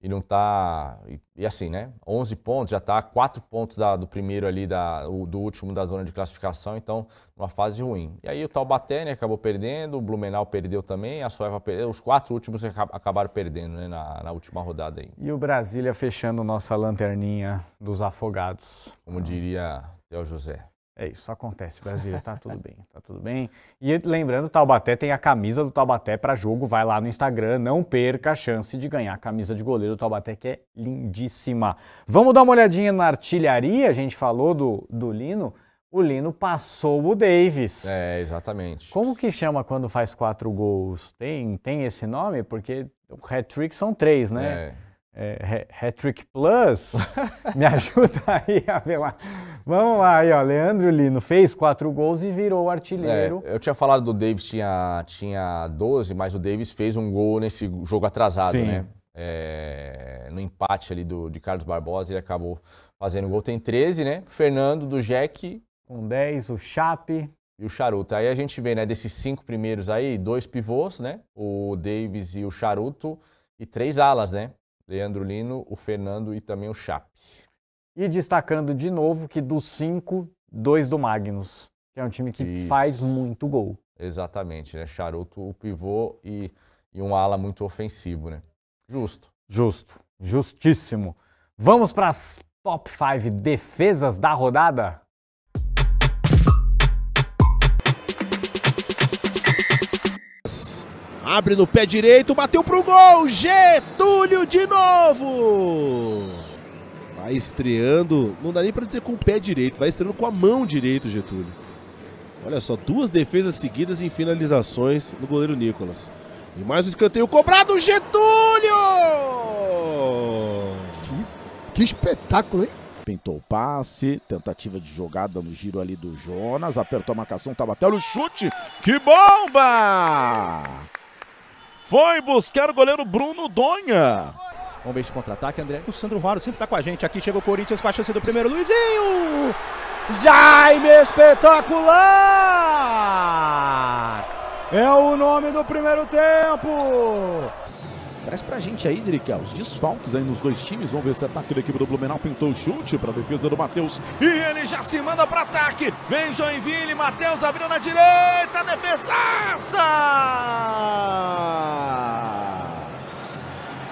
e não está. E, e, assim, né? 11 pontos, já está 4 pontos da, do primeiro ali, da, do último da zona de classificação, então, uma fase ruim. E aí o Taubaté né, acabou perdendo, o Blumenau perdeu também, a Soeva perdeu, os quatro últimos acabaram perdendo né, na, na última rodada aí. E o Brasília fechando nossa lanterninha dos afogados. Como diria Theo José. É isso, acontece, Brasil, tá tudo bem, tá tudo bem. E lembrando, Taubaté tem a camisa do Taubaté para jogo, vai lá no Instagram, não perca a chance de ganhar a camisa de goleiro do Taubaté, que é lindíssima. Vamos dar uma olhadinha na artilharia, a gente falou do, do Lino, o Lino passou o Davis. É, exatamente. Como que chama quando faz quatro gols? Tem, tem esse nome? Porque o hat-trick são três, né? É é, Hattrick Plus, me ajuda aí a ver lá. Vamos lá, aí, ó, Leandro Lino fez quatro gols e virou artilheiro. É, eu tinha falado do Davis tinha, tinha 12, mas o Davis fez um gol nesse jogo atrasado, Sim. né? É, no empate ali do, de Carlos Barbosa, ele acabou fazendo gol. Tem 13, né? Fernando do Jack. Com 10, o Chape. E o Charuto. Aí a gente vê, né, desses cinco primeiros aí, dois pivôs, né? O Davis e o Charuto. E três alas, né? Leandro Lino, o Fernando e também o Chap. E destacando de novo que dos cinco, dois do Magnus, que é um time que Isso. faz muito gol. Exatamente, né? Charuto, o pivô e, e um ala muito ofensivo, né? Justo. Justo. Justíssimo. Vamos para as top 5 defesas da rodada? Abre no pé direito, bateu pro gol. Getúlio de novo. Vai estreando, não dá nem para dizer com o pé direito, vai estreando com a mão direita, Getúlio. Olha só, duas defesas seguidas em finalizações do goleiro Nicolas. E mais um escanteio cobrado, Getúlio! Que, que espetáculo, hein? Pintou o passe, tentativa de jogada no giro ali do Jonas, apertou a marcação, tava até o chute. Que bomba! Foi buscar o goleiro Bruno Donha. Vamos ver esse contra-ataque, André. O Sandro Raro sempre tá com a gente. Aqui chega o Corinthians com a chance do primeiro. Luizinho! Jaime espetacular! É o nome do primeiro tempo! Traz pra gente aí, Dirica, os desfalques aí nos dois times. Vamos ver se é ataque da equipe do Blumenau pintou o chute pra defesa do Matheus. E ele já se manda pro ataque. Vem Joinville, Matheus abriu na direita, defesaça!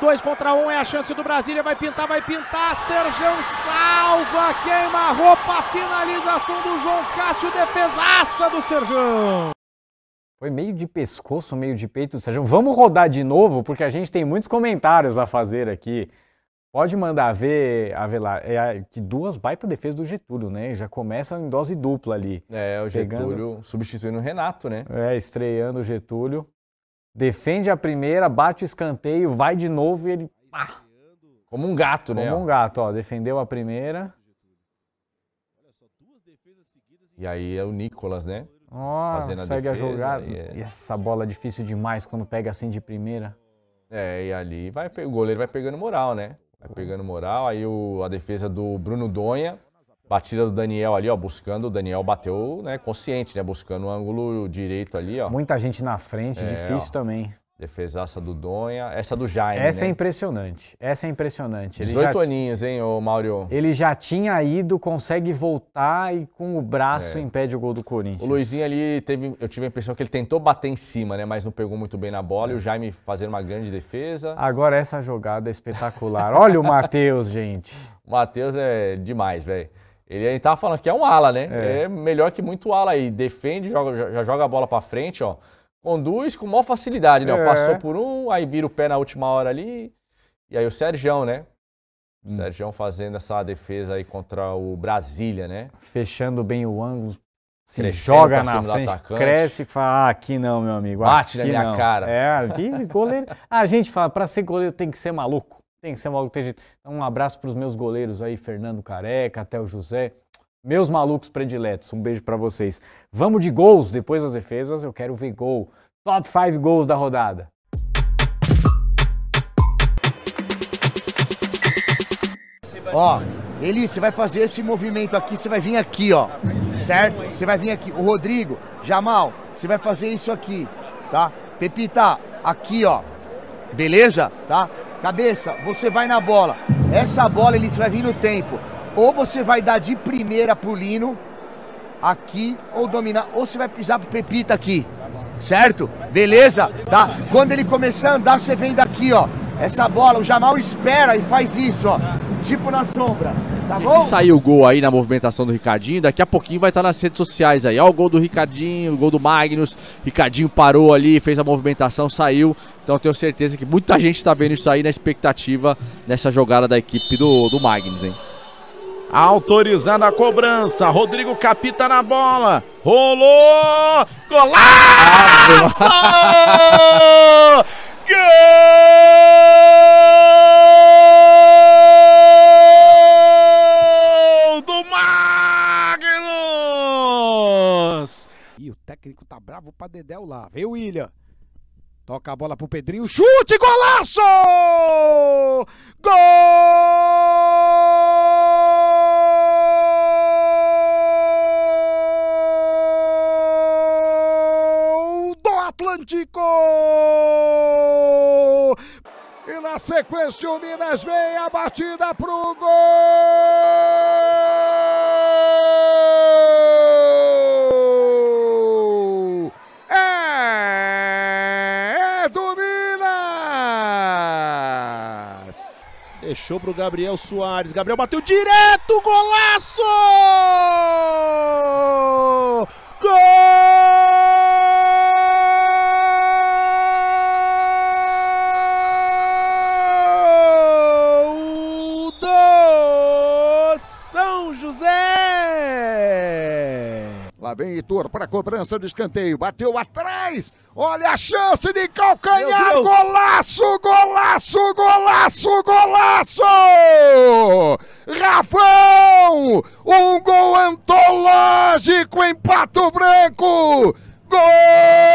Dois contra um é a chance do Brasília. Vai pintar, vai pintar. Sergão salva. Queima a roupa. Finalização do João Cássio. Defesaça do Sergão. Foi meio de pescoço, meio de peito do Sérgio. Vamos rodar de novo, porque a gente tem muitos comentários a fazer aqui. Pode mandar ver, Avelar, é, é que duas baita defesas do Getúlio, né? Já começam em dose dupla ali. É, o Getúlio substituindo o Renato, né? É, estreando o Getúlio. Defende a primeira, bate o escanteio, vai de novo e ele... Pá! Como um gato, Como né? Como um gato, ó. Defendeu a primeira. E aí é o Nicolas, né? Oh, fazendo a segue defesa, a jogada. É... E essa bola é difícil demais quando pega assim de primeira. É, e ali vai, o goleiro vai pegando moral, né? Vai pegando moral. Aí o, a defesa do Bruno Donha, batida do Daniel ali, ó, buscando. O Daniel bateu, né, consciente, né? Buscando o ângulo direito ali, ó. Muita gente na frente, é, difícil ó. também. Defesaça do Donha. Essa do Jaime. Essa é né? é impressionante. Essa é impressionante. Ele 18 já... aninhos, hein, ô Mauro? Ele já tinha ido, consegue voltar e com o braço é. impede o gol do Corinthians. O Luizinho ali, teve, eu tive a impressão que ele tentou bater em cima, né? Mas não pegou muito bem na bola. E o Jaime fazendo uma grande defesa. Agora essa jogada é espetacular. Olha o Matheus, gente. O Matheus é demais, velho. Ele, ele tava falando que é um ala, né? É, é melhor que muito ala aí. Defende, joga, já joga a bola para frente, ó conduz com maior facilidade, né? É. Passou por um, aí vira o pé na última hora ali. E aí o Sérgio, né? Hum. Sérgio fazendo essa defesa aí contra o Brasília, né? Fechando bem o ângulo, se Crescendo joga na frente, cresce e fala, ah, aqui não, meu amigo. Bate na minha não. cara. É, aqui goleiro. A gente fala, para ser goleiro tem que ser maluco. Tem que ser maluco, tem jeito. Então, um abraço para os meus goleiros aí, Fernando Careca, até o José. Meus malucos prediletos, um beijo para vocês. Vamos de gols depois das defesas, eu quero ver gol. Top 5 gols da rodada. Ó, Eli, você vai fazer esse movimento aqui, você vai vir aqui, ó. Certo? Você vai vir aqui. O Rodrigo, Jamal, você vai fazer isso aqui, tá? Pepita, aqui, ó. Beleza? Tá? Cabeça, você vai na bola. Essa bola, Eli, você vai vir no tempo. Ou você vai dar de primeira pro Lino aqui, ou dominar, ou você vai pisar pro Pepita aqui. Certo? Beleza? Tá? Quando ele começar a andar, você vem daqui, ó. Essa bola, o Jamal espera e faz isso, ó. Tipo na sombra. Tá bom? Se sair o gol aí na movimentação do Ricardinho, daqui a pouquinho vai estar tá nas redes sociais aí. Ó, o gol do Ricardinho, o gol do Magnus. Ricardinho parou ali, fez a movimentação, saiu. Então tenho certeza que muita gente está vendo isso aí na expectativa dessa jogada da equipe do, do Magnus, hein? Autorizando a cobrança. Rodrigo capita na bola. Rolou! Golaço! Gol do Magnus! E o técnico tá bravo pra Dedéu lá. Veio o William. Toca a bola pro Pedrinho. Chute! Golaço! Gol! Atlântico! E na sequência o Minas vem a batida pro gol! É, é do Minas! Deixou pro Gabriel Soares. Gabriel bateu direto, golaço! Gol! Lá vem Heitor para cobrança do escanteio. Bateu atrás. Olha a chance de calcanhar. Golaço, golaço, golaço, golaço! Rafão! Um gol antológico em Pato Branco. Golaço!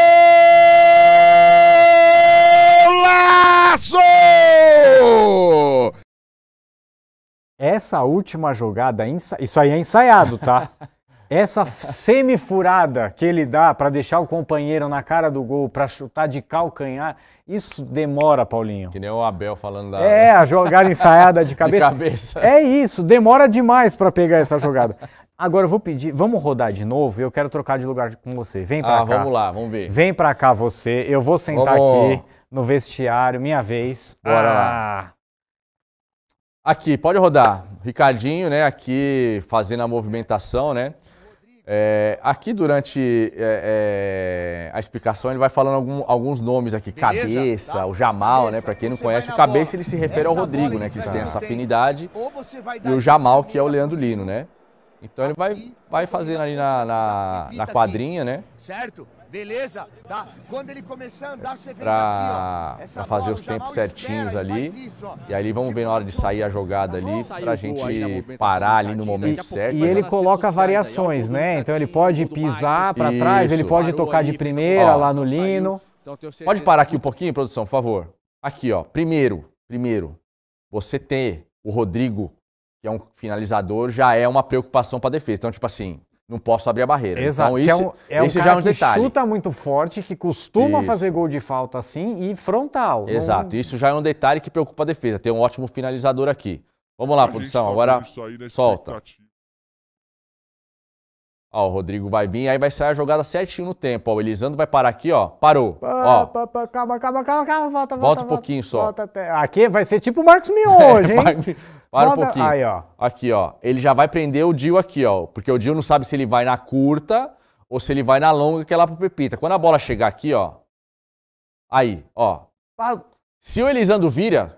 Essa última jogada, isso aí é ensaiado, tá? Essa semifurada que ele dá para deixar o companheiro na cara do gol, para chutar de calcanhar, isso demora, Paulinho. Que nem o Abel falando da. É, a jogada ensaiada de cabeça. de cabeça. É isso, demora demais para pegar essa jogada. Agora eu vou pedir, vamos rodar de novo. Eu quero trocar de lugar com você. Vem para ah, cá. Vamos lá, vamos ver. Vem para cá você. Eu vou sentar vamos... aqui no vestiário, minha vez. Bora ah. lá. Aqui, pode rodar. Ricardinho, né, aqui fazendo a movimentação, né? É, aqui durante é, é, a explicação ele vai falando algum, alguns nomes aqui, Beleza, cabeça, tá? o Jamal, né? cabeça, né? Para quem não conhece, o cabeça bola. ele se refere essa ao Rodrigo, né? Que eles têm essa afinidade e o Jamal que é o Leandro Lino, né? Então ele vai, vai fazendo ali na, na, na quadrinha, né? Certo? Beleza? Tá? Quando ele começar a andar, você vem pra, aqui, ó, pra fazer os tempos certinhos espera, ali. Isso, e aí vamos ver na hora de sair a jogada ali pra gente parar ali no momento certo. E ele coloca variações, né? Então ele pode pisar para trás, ele pode tocar de primeira lá no lino. Então pode parar aqui um pouquinho, produção, por favor. Aqui, ó. Primeiro, primeiro, você ter o Rodrigo, que é um finalizador, já é uma preocupação para defesa. Então, tipo assim, não posso abrir a barreira. Então, Exato. Então, isso, é um, é um é cara é um que detalhe. chuta muito forte, que costuma isso. fazer gol de falta assim e frontal. Exato. Não... Isso já é um detalhe que preocupa a defesa. Tem um ótimo finalizador aqui. Vamos lá, a produção. Tá agora solta. Ó, o Rodrigo vai vir, aí vai sair a jogada certinho no tempo. Ó, o Elisandro vai parar aqui, ó. Parou. Pá, ó. Pá, pá, calma, calma, calma, calma. Volta, volta. Volta um pouquinho volta, só. Volta até... Aqui vai ser tipo o Marcos Mion é, hoje, hein? Para volta. um pouquinho. Aí, ó. Aqui, ó. Ele já vai prender o Dio aqui, ó. Porque o Dio não sabe se ele vai na curta ou se ele vai na longa, que é lá pro Pepita. Quando a bola chegar aqui, ó. Aí, ó. Se o Elisandro vira,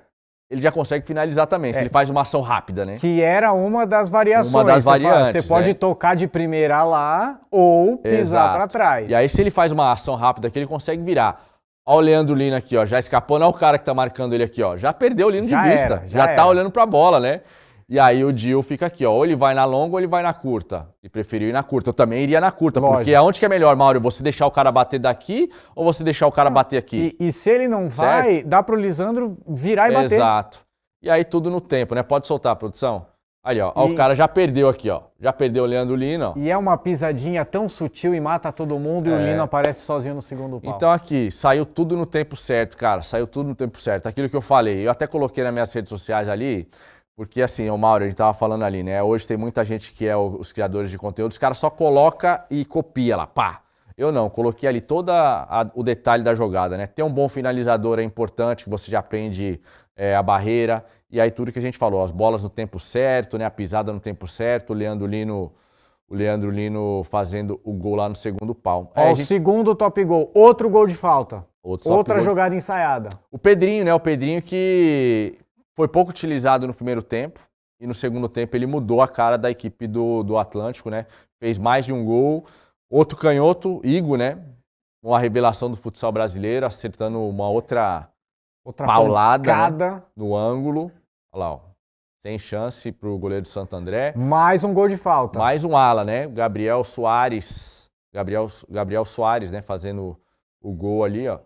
ele já consegue finalizar também, é. se ele faz uma ação rápida, né? Que era uma das variações. Uma das você variantes. Fala, você pode é. tocar de primeira lá ou pisar para trás. E aí, se ele faz uma ação rápida aqui, ele consegue virar. Olha o Leandro Lino aqui, ó, já Não é o cara que tá marcando ele aqui, ó. Já perdeu o Lino já de era, vista. já já tá olhando pra bola, né? E aí o deal fica aqui, ó. Ou ele vai na longa ou ele vai na curta. E preferiu ir na curta. Eu também iria na curta, Lógico. porque aonde que é melhor, Mauro? Você deixar o cara bater daqui ou você deixar o cara é. bater aqui? E, e se ele não certo? vai, dá pro Lisandro virar e bater. Exato. E aí tudo no tempo, né? Pode soltar, produção. Ali, ó. E... o cara já perdeu aqui, ó. Já perdeu o Leandro Lino. Ó. E é uma pisadinha tão sutil e mata todo mundo é... e o é. Lino aparece sozinho no segundo pau. Então aqui, saiu tudo no tempo certo, cara. Saiu tudo no tempo certo. Aquilo que eu falei. Eu até coloquei nas minhas redes sociais ali porque assim, o Mauro, a gente tava falando ali, né? Hoje tem muita gente que é os criadores de conteúdo, os caras só coloca e copia lá, pá. Eu não, coloquei ali todo o detalhe da jogada, né? Ter um bom finalizador é importante, que você já aprende é, a barreira. E aí tudo que a gente falou, as bolas no tempo certo, né? A pisada no tempo certo, o Leandro Lino, o Leandro Lino fazendo o gol lá no segundo pau. é, o gente... segundo top gol, outro gol de falta. Outra jogada de... ensaiada. O Pedrinho, né? O Pedrinho que foi pouco utilizado no primeiro tempo e no segundo tempo ele mudou a cara da equipe do, do Atlântico, né? Fez mais de um gol. Outro canhoto, Igo, né? Uma revelação do futsal brasileiro, acertando uma outra, outra paulada né? no ângulo. Olha lá, ó. Sem chance pro goleiro do Santo André. Mais um gol de falta. Mais um ala, né? Gabriel Soares. Gabriel, Gabriel Soares, né? Fazendo o gol ali, ó.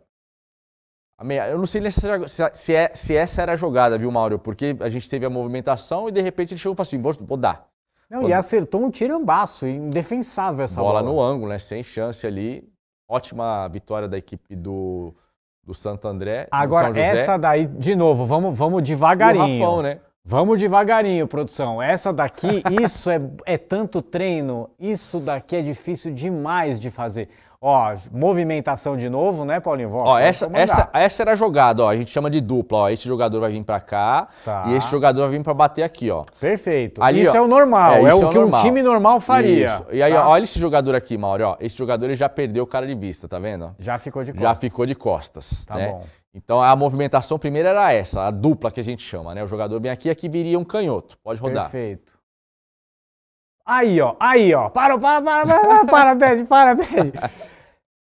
Eu não sei se, é, se essa era a jogada, viu, Mauro? Porque a gente teve a movimentação e de repente ele chegou e falou assim: vou, vou dar. Não, vou e dar. acertou um tirambaço, indefensável essa bola. Bola no ângulo, né? Sem chance ali. Ótima vitória da equipe do, do Santo André. Agora, essa daí, de novo, vamos, vamos devagarinho. o Rafão, né? Vamos devagarinho, produção. Essa daqui, isso é, é tanto treino, isso daqui é difícil demais de fazer. Ó, movimentação de novo, né, Paulinho? ó, essa, essa, essa era a jogada, ó. A gente chama de dupla, ó. Esse jogador vai vir para cá tá. e esse jogador vai vir para bater aqui, ó. Perfeito. Ali, isso ó, é o normal, é, é, é o que normal. um time normal faria. Isso. E aí, tá. ó, olha esse jogador aqui, Mauro, ó. Esse jogador ele já perdeu o cara de vista, tá vendo? Já ficou de costas. Já ficou de costas, Tá né? bom. Então a movimentação primeira era essa, a dupla que a gente chama, né? O jogador vem aqui, aqui viria um canhoto. Pode rodar. Perfeito. Aí, ó, aí, ó. Para, para, para, para, para, Ted, para, Ted.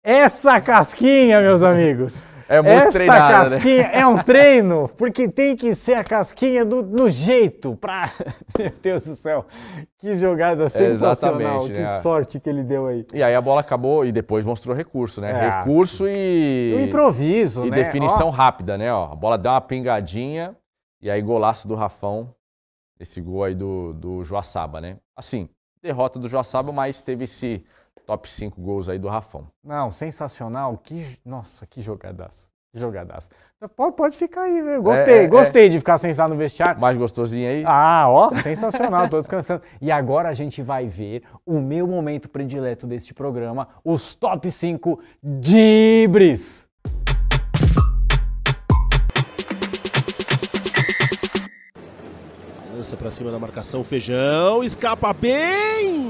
Essa casquinha, meus amigos. É muito Essa treinada, né? casquinha né? é um treino, porque tem que ser a casquinha do, do jeito Pra Meu Deus do céu, que jogada é, sensacional, Exatamente, que né? sorte que ele deu aí. E aí a bola acabou e depois mostrou recurso, né? É. Recurso e... O improviso, e né? E definição Ó. rápida, né? Ó, a bola dá uma pingadinha e aí golaço do Rafão, esse gol aí do, do Joaçaba, né? Assim, derrota do Joaçaba, mas teve esse top 5 gols aí do Rafão. Não, sensacional. Que, nossa, que jogadaço. Que jogadaço. Então, pode, pode ficar aí, velho. Gostei, é, é, é. gostei é. de ficar sentado no vestiário. Mais gostosinho aí? Ah, ó, sensacional, tô descansando. E agora a gente vai ver o meu momento predileto deste programa, os top 5 dibres. Lança pra cima da marcação, Feijão, escapa bem!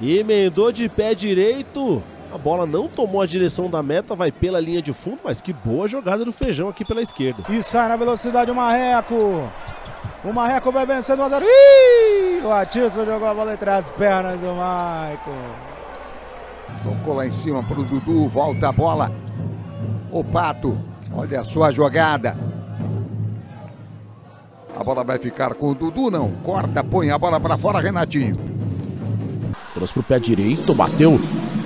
E emendou de pé direito. A bola não tomou a direção da meta, vai pela linha de fundo, mas que boa jogada do Feijão aqui pela esquerda. E sai na velocidade o Marreco. O Marreco vai vencendo 1x0. O Atilson jogou a bola entre as pernas do Maicon. Tocou lá em cima pro Dudu, volta a bola. O Pato, olha a sua jogada. A bola vai ficar com o Dudu, não. Corta, põe a bola para fora, Renatinho. Trouxe pro pé direito, bateu.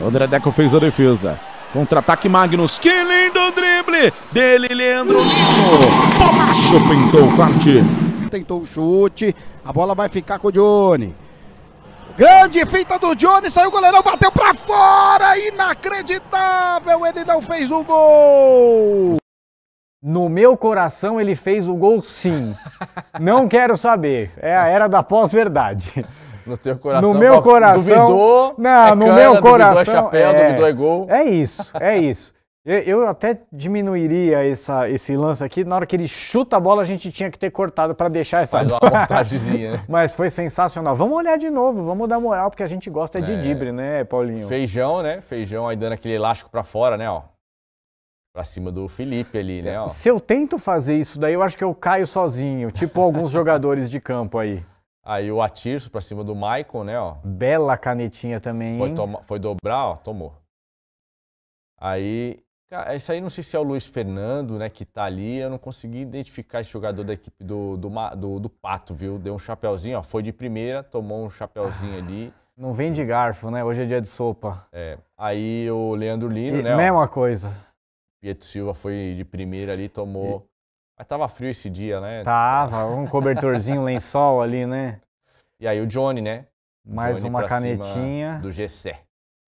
André Deco fez a defesa. Contra-ataque Magnus. Que lindo drible dele, Leandro Lino. Pomacho pintou o corte. Tentou o chute. A bola vai ficar com o Johnny. Grande feita do Johnny, saiu o goleirão, bateu para fora, inacreditável, ele não fez o um gol. No meu coração ele fez o gol sim. não quero saber, é a era da pós-verdade. No teu coração. No meu coração. Duvidou. Não, é no cana, meu coração. Duvidou é chapéu, é, duvidou é gol. É isso, é isso. Eu, eu até diminuiria essa, esse lance aqui. Na hora que ele chuta a bola, a gente tinha que ter cortado para deixar essa. Faz uma montagemzinha, né? Mas foi sensacional. Vamos olhar de novo, vamos dar moral, porque a gente gosta de é... dibre, né, Paulinho? Feijão, né? Feijão aí dando aquele elástico para fora, né, ó pra cima do Felipe ali, né? Ó. Se eu tento fazer isso daí, eu acho que eu caio sozinho, tipo alguns jogadores de campo aí. Aí o Atirso pra cima do Maicon, né, ó. Bela canetinha também, foi, foi dobrar, ó, tomou. Aí, cara, é isso aí não sei se é o Luiz Fernando, né, que tá ali. Eu não consegui identificar esse jogador da equipe do, do, do, do Pato, viu? Deu um chapéuzinho, ó, foi de primeira, tomou um chapéuzinho ah, ali. Não vem de garfo, né? Hoje é dia de sopa. É. Aí o Leandro Lino, e né? Mesma ó, coisa. Pietro Silva foi de primeira ali, tomou... E... Mas tava frio esse dia, né? Tava, um cobertorzinho, lençol ali, né? E aí o Johnny, né? Mais Johnny uma canetinha. Do GC.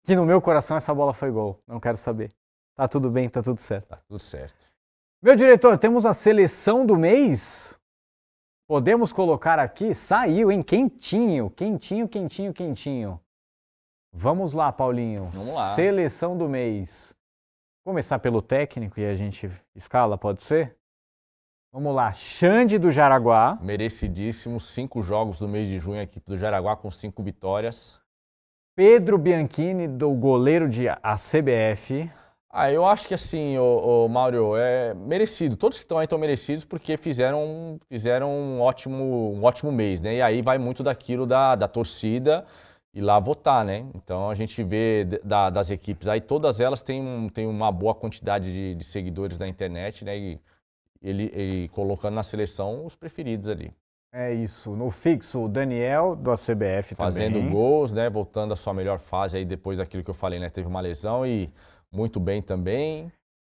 Que no meu coração essa bola foi gol. Não quero saber. Tá tudo bem, tá tudo certo. Tá tudo certo. Meu diretor, temos a seleção do mês. Podemos colocar aqui, saiu, hein? Quentinho, quentinho, quentinho, quentinho. Vamos lá, Paulinho. Vamos lá. Seleção do mês. Começar pelo técnico e a gente escala, pode ser? Vamos lá, Xande do Jaraguá. Merecidíssimo, cinco jogos do mês de junho, a equipe do Jaraguá com cinco vitórias. Pedro Bianchini, do goleiro de ACBF. Ah, eu acho que assim, o, Mauro, é merecido. Todos que estão aí estão merecidos porque fizeram, fizeram um, ótimo, um ótimo mês, né? E aí vai muito daquilo da, da torcida e lá votar, né? Então a gente vê da, das equipes aí, todas elas têm, têm uma boa quantidade de, de seguidores na internet, né? E, ele, ele colocando na seleção os preferidos ali. É isso. No fixo, o Daniel, do ACBF Fazendo também. Fazendo gols, né? Voltando à sua melhor fase aí depois daquilo que eu falei, né? Teve uma lesão e muito bem também.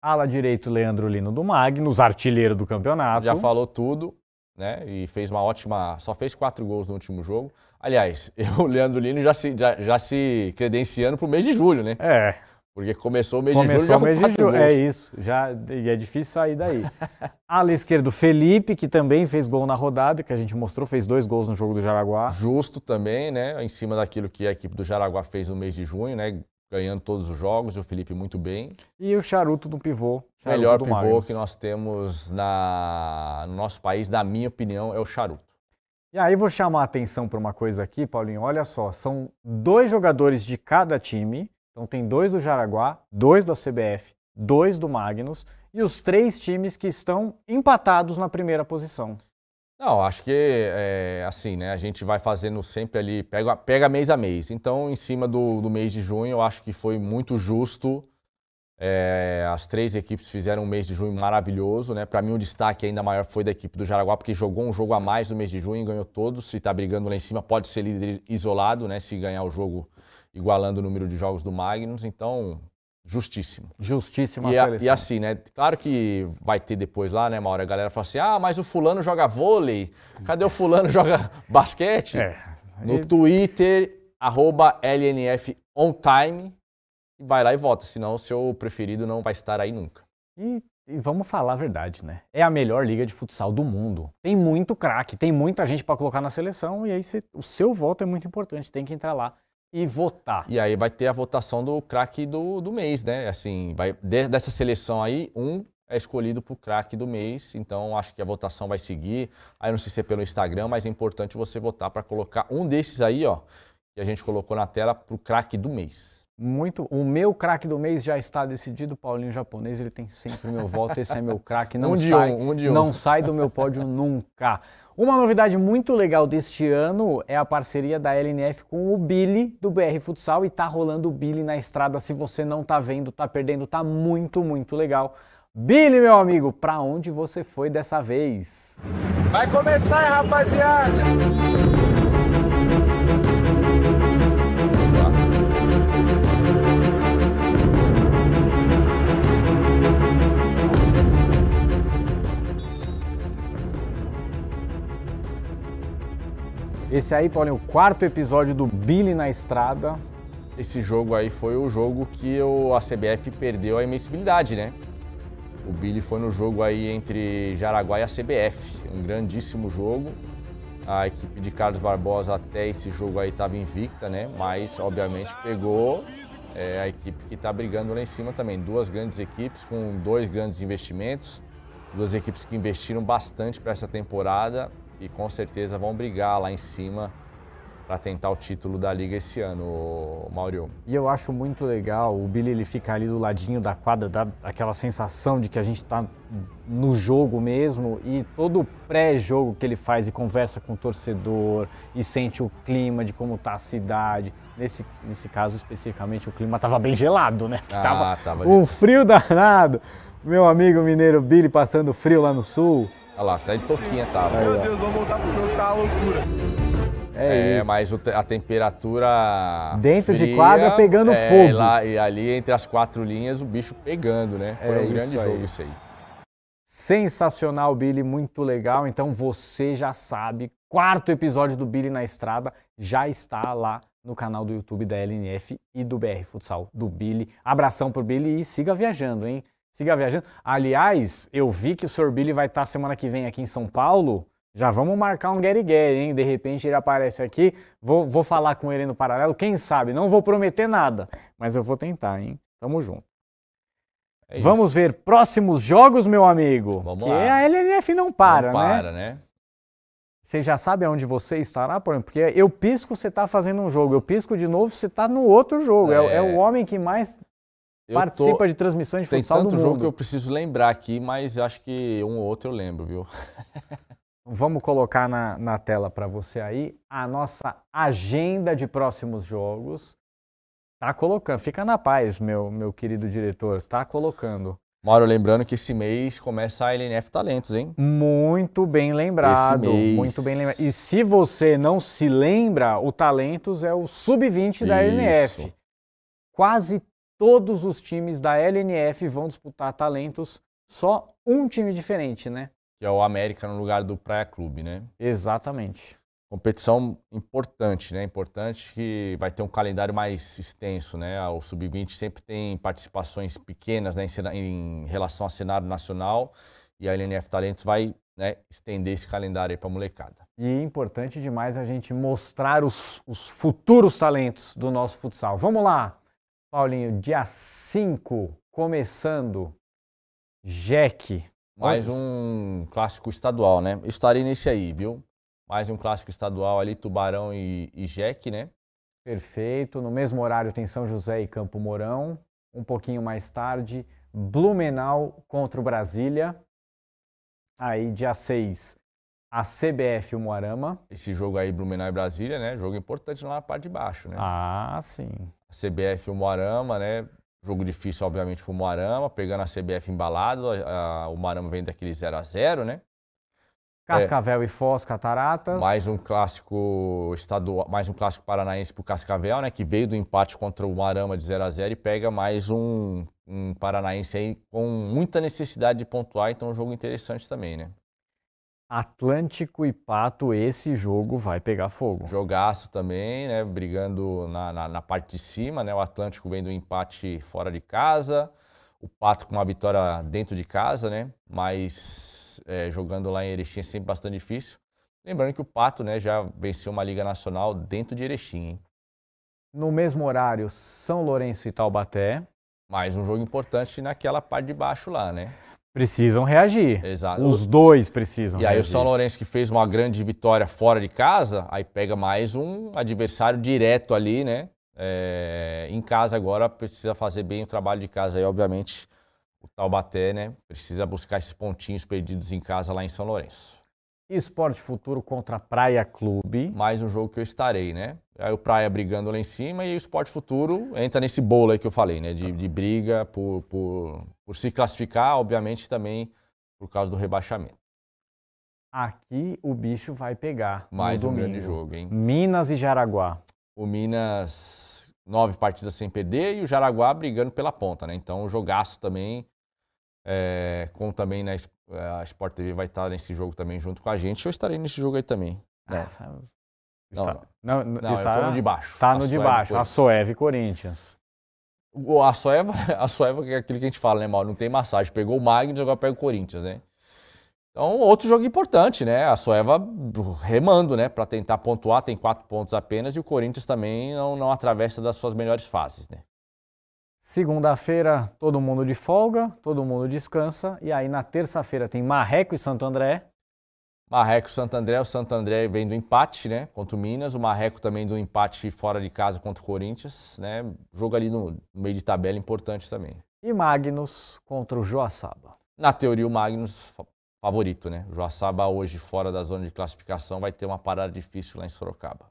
Ala direito, Leandro Lino do Magnus, artilheiro do campeonato. Já falou tudo, né? E fez uma ótima. Só fez quatro gols no último jogo. Aliás, eu, o Leandro Lino já se, já, já se credenciando para o mês de julho, né? É. Porque começou o mês começou de julho. Começou o mês de julho, é isso. Já, e é difícil sair daí. Ala esquerdo, Felipe, que também fez gol na rodada, que a gente mostrou, fez dois gols no jogo do Jaraguá. Justo também, né? Em cima daquilo que a equipe do Jaraguá fez no mês de junho, né? Ganhando todos os jogos, o Felipe muito bem. E o charuto do pivô. Charuto melhor do pivô que nós temos na, no nosso país, na minha opinião, é o charuto. E aí vou chamar a atenção para uma coisa aqui, Paulinho. Olha só, são dois jogadores de cada time então tem dois do Jaraguá, dois da CBF, dois do Magnus e os três times que estão empatados na primeira posição. Não, acho que é, assim, né? A gente vai fazendo sempre ali, pega, pega mês a mês. Então, em cima do, do mês de junho, eu acho que foi muito justo. É, as três equipes fizeram um mês de junho maravilhoso, né? Para mim, o destaque ainda maior foi da equipe do Jaraguá, porque jogou um jogo a mais no mês de junho, e ganhou todos. Se tá brigando lá em cima, pode ser líder isolado, né? Se ganhar o jogo igualando o número de jogos do Magnus, então justíssimo. Justíssimo a, seleção. E assim, né? Claro que vai ter depois lá, né, uma hora a galera fala assim: "Ah, mas o fulano joga vôlei. Cadê o fulano joga basquete?" É. No e... Twitter @lnfontime e vai lá e vota, senão o seu preferido não vai estar aí nunca. E e vamos falar a verdade, né? É a melhor liga de futsal do mundo. Tem muito craque, tem muita gente para colocar na seleção e aí o seu voto é muito importante, tem que entrar lá e votar. E aí vai ter a votação do craque do, do mês, né? Assim, vai, dessa seleção aí, um é escolhido para o craque do mês, então acho que a votação vai seguir. Aí não sei se é pelo Instagram, mas é importante você votar para colocar um desses aí, ó, que a gente colocou na tela para o craque do mês. Muito. O meu craque do mês já está decidido, Paulinho Japonês, ele tem sempre meu voto, esse é meu craque, não um sai, um, um de um. não sai do meu pódio nunca. Uma novidade muito legal deste ano é a parceria da LNF com o Billy do BR Futsal e tá rolando o Billy na estrada. Se você não tá vendo, tá perdendo, tá muito, muito legal. Billy, meu amigo, pra onde você foi dessa vez? Vai começar, rapaziada! Esse aí, Paulinho, é o quarto episódio do Billy na Estrada. Esse jogo aí foi o jogo que o, a CBF perdeu a imensibilidade, né? O Billy foi no jogo aí entre Jaraguá e a CBF, um grandíssimo jogo. A equipe de Carlos Barbosa até esse jogo aí estava invicta, né? Mas, obviamente, pegou é, a equipe que está brigando lá em cima também. Duas grandes equipes com dois grandes investimentos, duas equipes que investiram bastante para essa temporada e com certeza vão brigar lá em cima para tentar o título da liga esse ano, Mauro. E eu acho muito legal o Billy ele ficar ali do ladinho da quadra, dá aquela sensação de que a gente está no jogo mesmo e todo o pré-jogo que ele faz e conversa com o torcedor e sente o clima de como tá a cidade. Nesse, nesse caso especificamente o clima estava bem gelado, né? ah, tava, tava um frio danado. Meu amigo mineiro Billy passando frio lá no sul. Olha lá, até tá de toquinha tava. Tá. Meu Deus, vamos voltar pro jogo, tá uma loucura. É, é mas a temperatura. Dentro fria, de quadra pegando é, fogo. Lá, e ali entre as quatro linhas o bicho pegando, né? Foi é um grande jogo isso aí. Sensacional, Billy, muito legal. Então você já sabe, quarto episódio do Billy na Estrada já está lá no canal do YouTube da LNF e do BR Futsal do Billy. Abração pro Billy e siga viajando, hein? Siga viajando. Aliás, eu vi que o Billy vai estar tá semana que vem aqui em São Paulo. Já vamos marcar um Gary Gary, hein? De repente ele aparece aqui. Vou, vou falar com ele no paralelo. Quem sabe? Não vou prometer nada, mas eu vou tentar, hein? Tamo junto. É vamos ver próximos jogos, meu amigo. Vamos que lá. a LNF não para, não né? Para, né? Você já sabe aonde você estará, por exemplo, porque eu pisco, você está fazendo um jogo, eu pisco de novo, você está no outro jogo. É, é, é o homem que mais eu Participa tô... de transmissões de Tem futsal tanto do jogo que eu preciso lembrar aqui, mas acho que um ou outro eu lembro, viu? Vamos colocar na, na tela para você aí a nossa agenda de próximos jogos. Tá colocando, fica na paz, meu, meu querido diretor, tá colocando. Mauro, lembrando que esse mês começa a LNF Talentos, hein? Muito bem lembrado. Esse mês... Muito bem lembrado. E se você não se lembra, o Talentos é o sub-20 da LNF. Quase todos os times da LNF vão disputar talentos, só um time diferente, né? Que é o América no lugar do Praia Clube, né? Exatamente. Competição importante, né? Importante que vai ter um calendário mais extenso, né? O Sub-20 sempre tem participações pequenas né? em, relação ao cenário nacional e a LNF Talentos vai né, estender esse calendário aí para molecada. E é importante demais a gente mostrar os, os futuros talentos do nosso futsal. Vamos lá! Paulinho, dia 5, começando, Jeque, Mais Onde... um clássico estadual, né? estarei nesse aí, viu? Mais um clássico estadual ali, Tubarão e, e né? Perfeito. No mesmo horário tem São José e Campo Mourão. Um pouquinho mais tarde, Blumenau contra o Brasília. Aí, dia 6, a CBF o Moarama. Esse jogo aí, Blumenau e Brasília, né? Jogo importante lá na parte de baixo, né? Ah, sim a CBF e o Moarama, né? Jogo difícil, obviamente, para o Moarama, pegando a CBF embalado. A, a, o Moarama vem daquele 0 a 0 né? Cascavel é, e Foz, Cataratas. Mais um clássico estadual, mais um clássico paranaense para o Cascavel, né? Que veio do empate contra o Moarama de 0 a 0 e pega mais um, um paranaense aí com muita necessidade de pontuar, então é um jogo interessante também, né? Atlântico e Pato, esse jogo vai pegar fogo. Jogaço também, né? Brigando na, na, na, parte de cima, né? O Atlântico vem do empate fora de casa, o Pato com uma vitória dentro de casa, né? Mas é, jogando lá em Erechim é sempre bastante difícil. Lembrando que o Pato, né, já venceu uma Liga Nacional dentro de Erechim, hein? No mesmo horário, São Lourenço e Taubaté. Mais um jogo importante naquela parte de baixo lá, né? Precisam reagir. Exato. Os dois precisam E reagir. aí o São Lourenço que fez uma grande vitória fora de casa, aí pega mais um adversário direto ali, né? É, em casa agora precisa fazer bem o trabalho de casa aí, obviamente. O Taubaté, né? Precisa buscar esses pontinhos perdidos em casa lá em São Lourenço. Esporte Futuro contra Praia Clube. Mais um jogo que eu estarei, né? Aí o Praia brigando lá em cima e o Esporte Futuro entra nesse bolo aí que eu falei, né? De, tá. de briga por, por, por se classificar, obviamente também por causa do rebaixamento. Aqui o bicho vai pegar. Mais um grande jogo, hein? Minas e Jaraguá. O Minas, nove partidas sem perder e o Jaraguá brigando pela ponta, né? Então, jogaço também é, como também né, é, a Sport TV vai estar nesse jogo também junto com a gente. Eu estarei nesse jogo aí também. Né? Ah, está, não, não, não está, no de baixo. Está no de baixo, a Soeve Corinthians. A Soeva, a Soeva que é aquilo que a gente fala, né, Mauro? Não tem massagem. Pegou o Magnus, agora pega o Corinthians, né? Então, outro jogo importante, né? A Soeva remando, né? Para tentar pontuar, tem quatro pontos apenas e o Corinthians também não, não atravessa das suas melhores fases, né? Segunda-feira, todo mundo de folga, todo mundo descansa. E aí na terça-feira tem Marreco e Santo André. Marreco e Santo André. O Santo André vem do empate, né? Contra o Minas. O Marreco também do empate fora de casa contra o Corinthians, né? Jogo ali no meio de tabela importante também. E Magnus contra o Joaçaba. Na teoria, o Magnus favorito, né? O Joaçaba hoje fora da zona de classificação vai ter uma parada difícil lá em Sorocaba.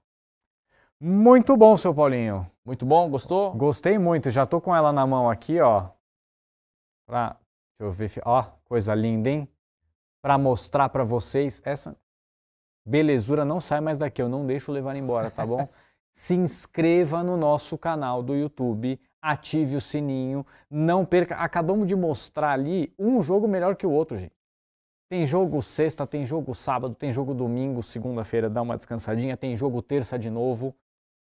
Muito bom, seu Paulinho. Muito bom, gostou? Gostei muito, já tô com ela na mão aqui, ó. Pra, deixa eu ver, ó, coisa linda, hein? Pra mostrar pra vocês, essa belezura não sai mais daqui, eu não deixo levar embora, tá bom? Se inscreva no nosso canal do YouTube, ative o sininho, não perca. Acabamos de mostrar ali um jogo melhor que o outro, gente. Tem jogo sexta, tem jogo sábado, tem jogo domingo, segunda-feira dá uma descansadinha, tem jogo terça de novo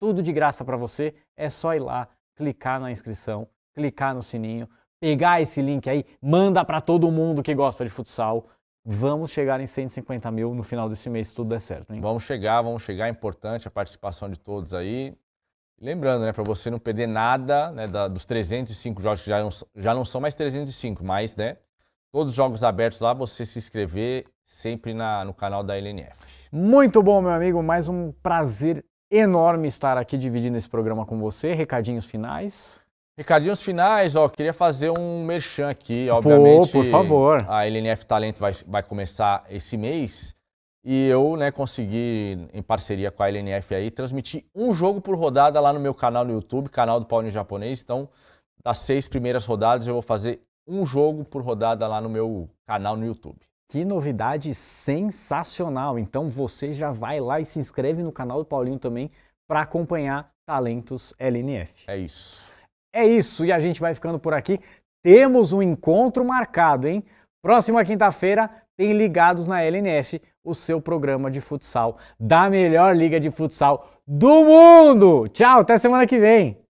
tudo de graça para você. É só ir lá, clicar na inscrição, clicar no sininho, pegar esse link aí, manda para todo mundo que gosta de futsal. Vamos chegar em 150 mil no final desse mês, se tudo der certo. Hein? Vamos chegar, vamos chegar. É importante a participação de todos aí. Lembrando, né, para você não perder nada né, da, dos 305 jogos, que já não, já não são mais 305, mas né, todos os jogos abertos lá, você se inscrever sempre na, no canal da LNF. Muito bom, meu amigo. Mais um prazer enorme estar aqui dividindo esse programa com você. Recadinhos finais. Recadinhos finais, ó, queria fazer um merchan aqui, obviamente. Pô, por favor. A LNF Talento vai, vai começar esse mês e eu, né, consegui, em parceria com a LNF aí, transmitir um jogo por rodada lá no meu canal no YouTube, canal do Paulinho Japonês. Então, das seis primeiras rodadas, eu vou fazer um jogo por rodada lá no meu canal no YouTube. Que novidade sensacional! Então você já vai lá e se inscreve no canal do Paulinho também para acompanhar Talentos LNF. É isso. É isso, e a gente vai ficando por aqui. Temos um encontro marcado, hein? Próxima quinta-feira tem Ligados na LNF, o seu programa de futsal da melhor liga de futsal do mundo. Tchau, até semana que vem.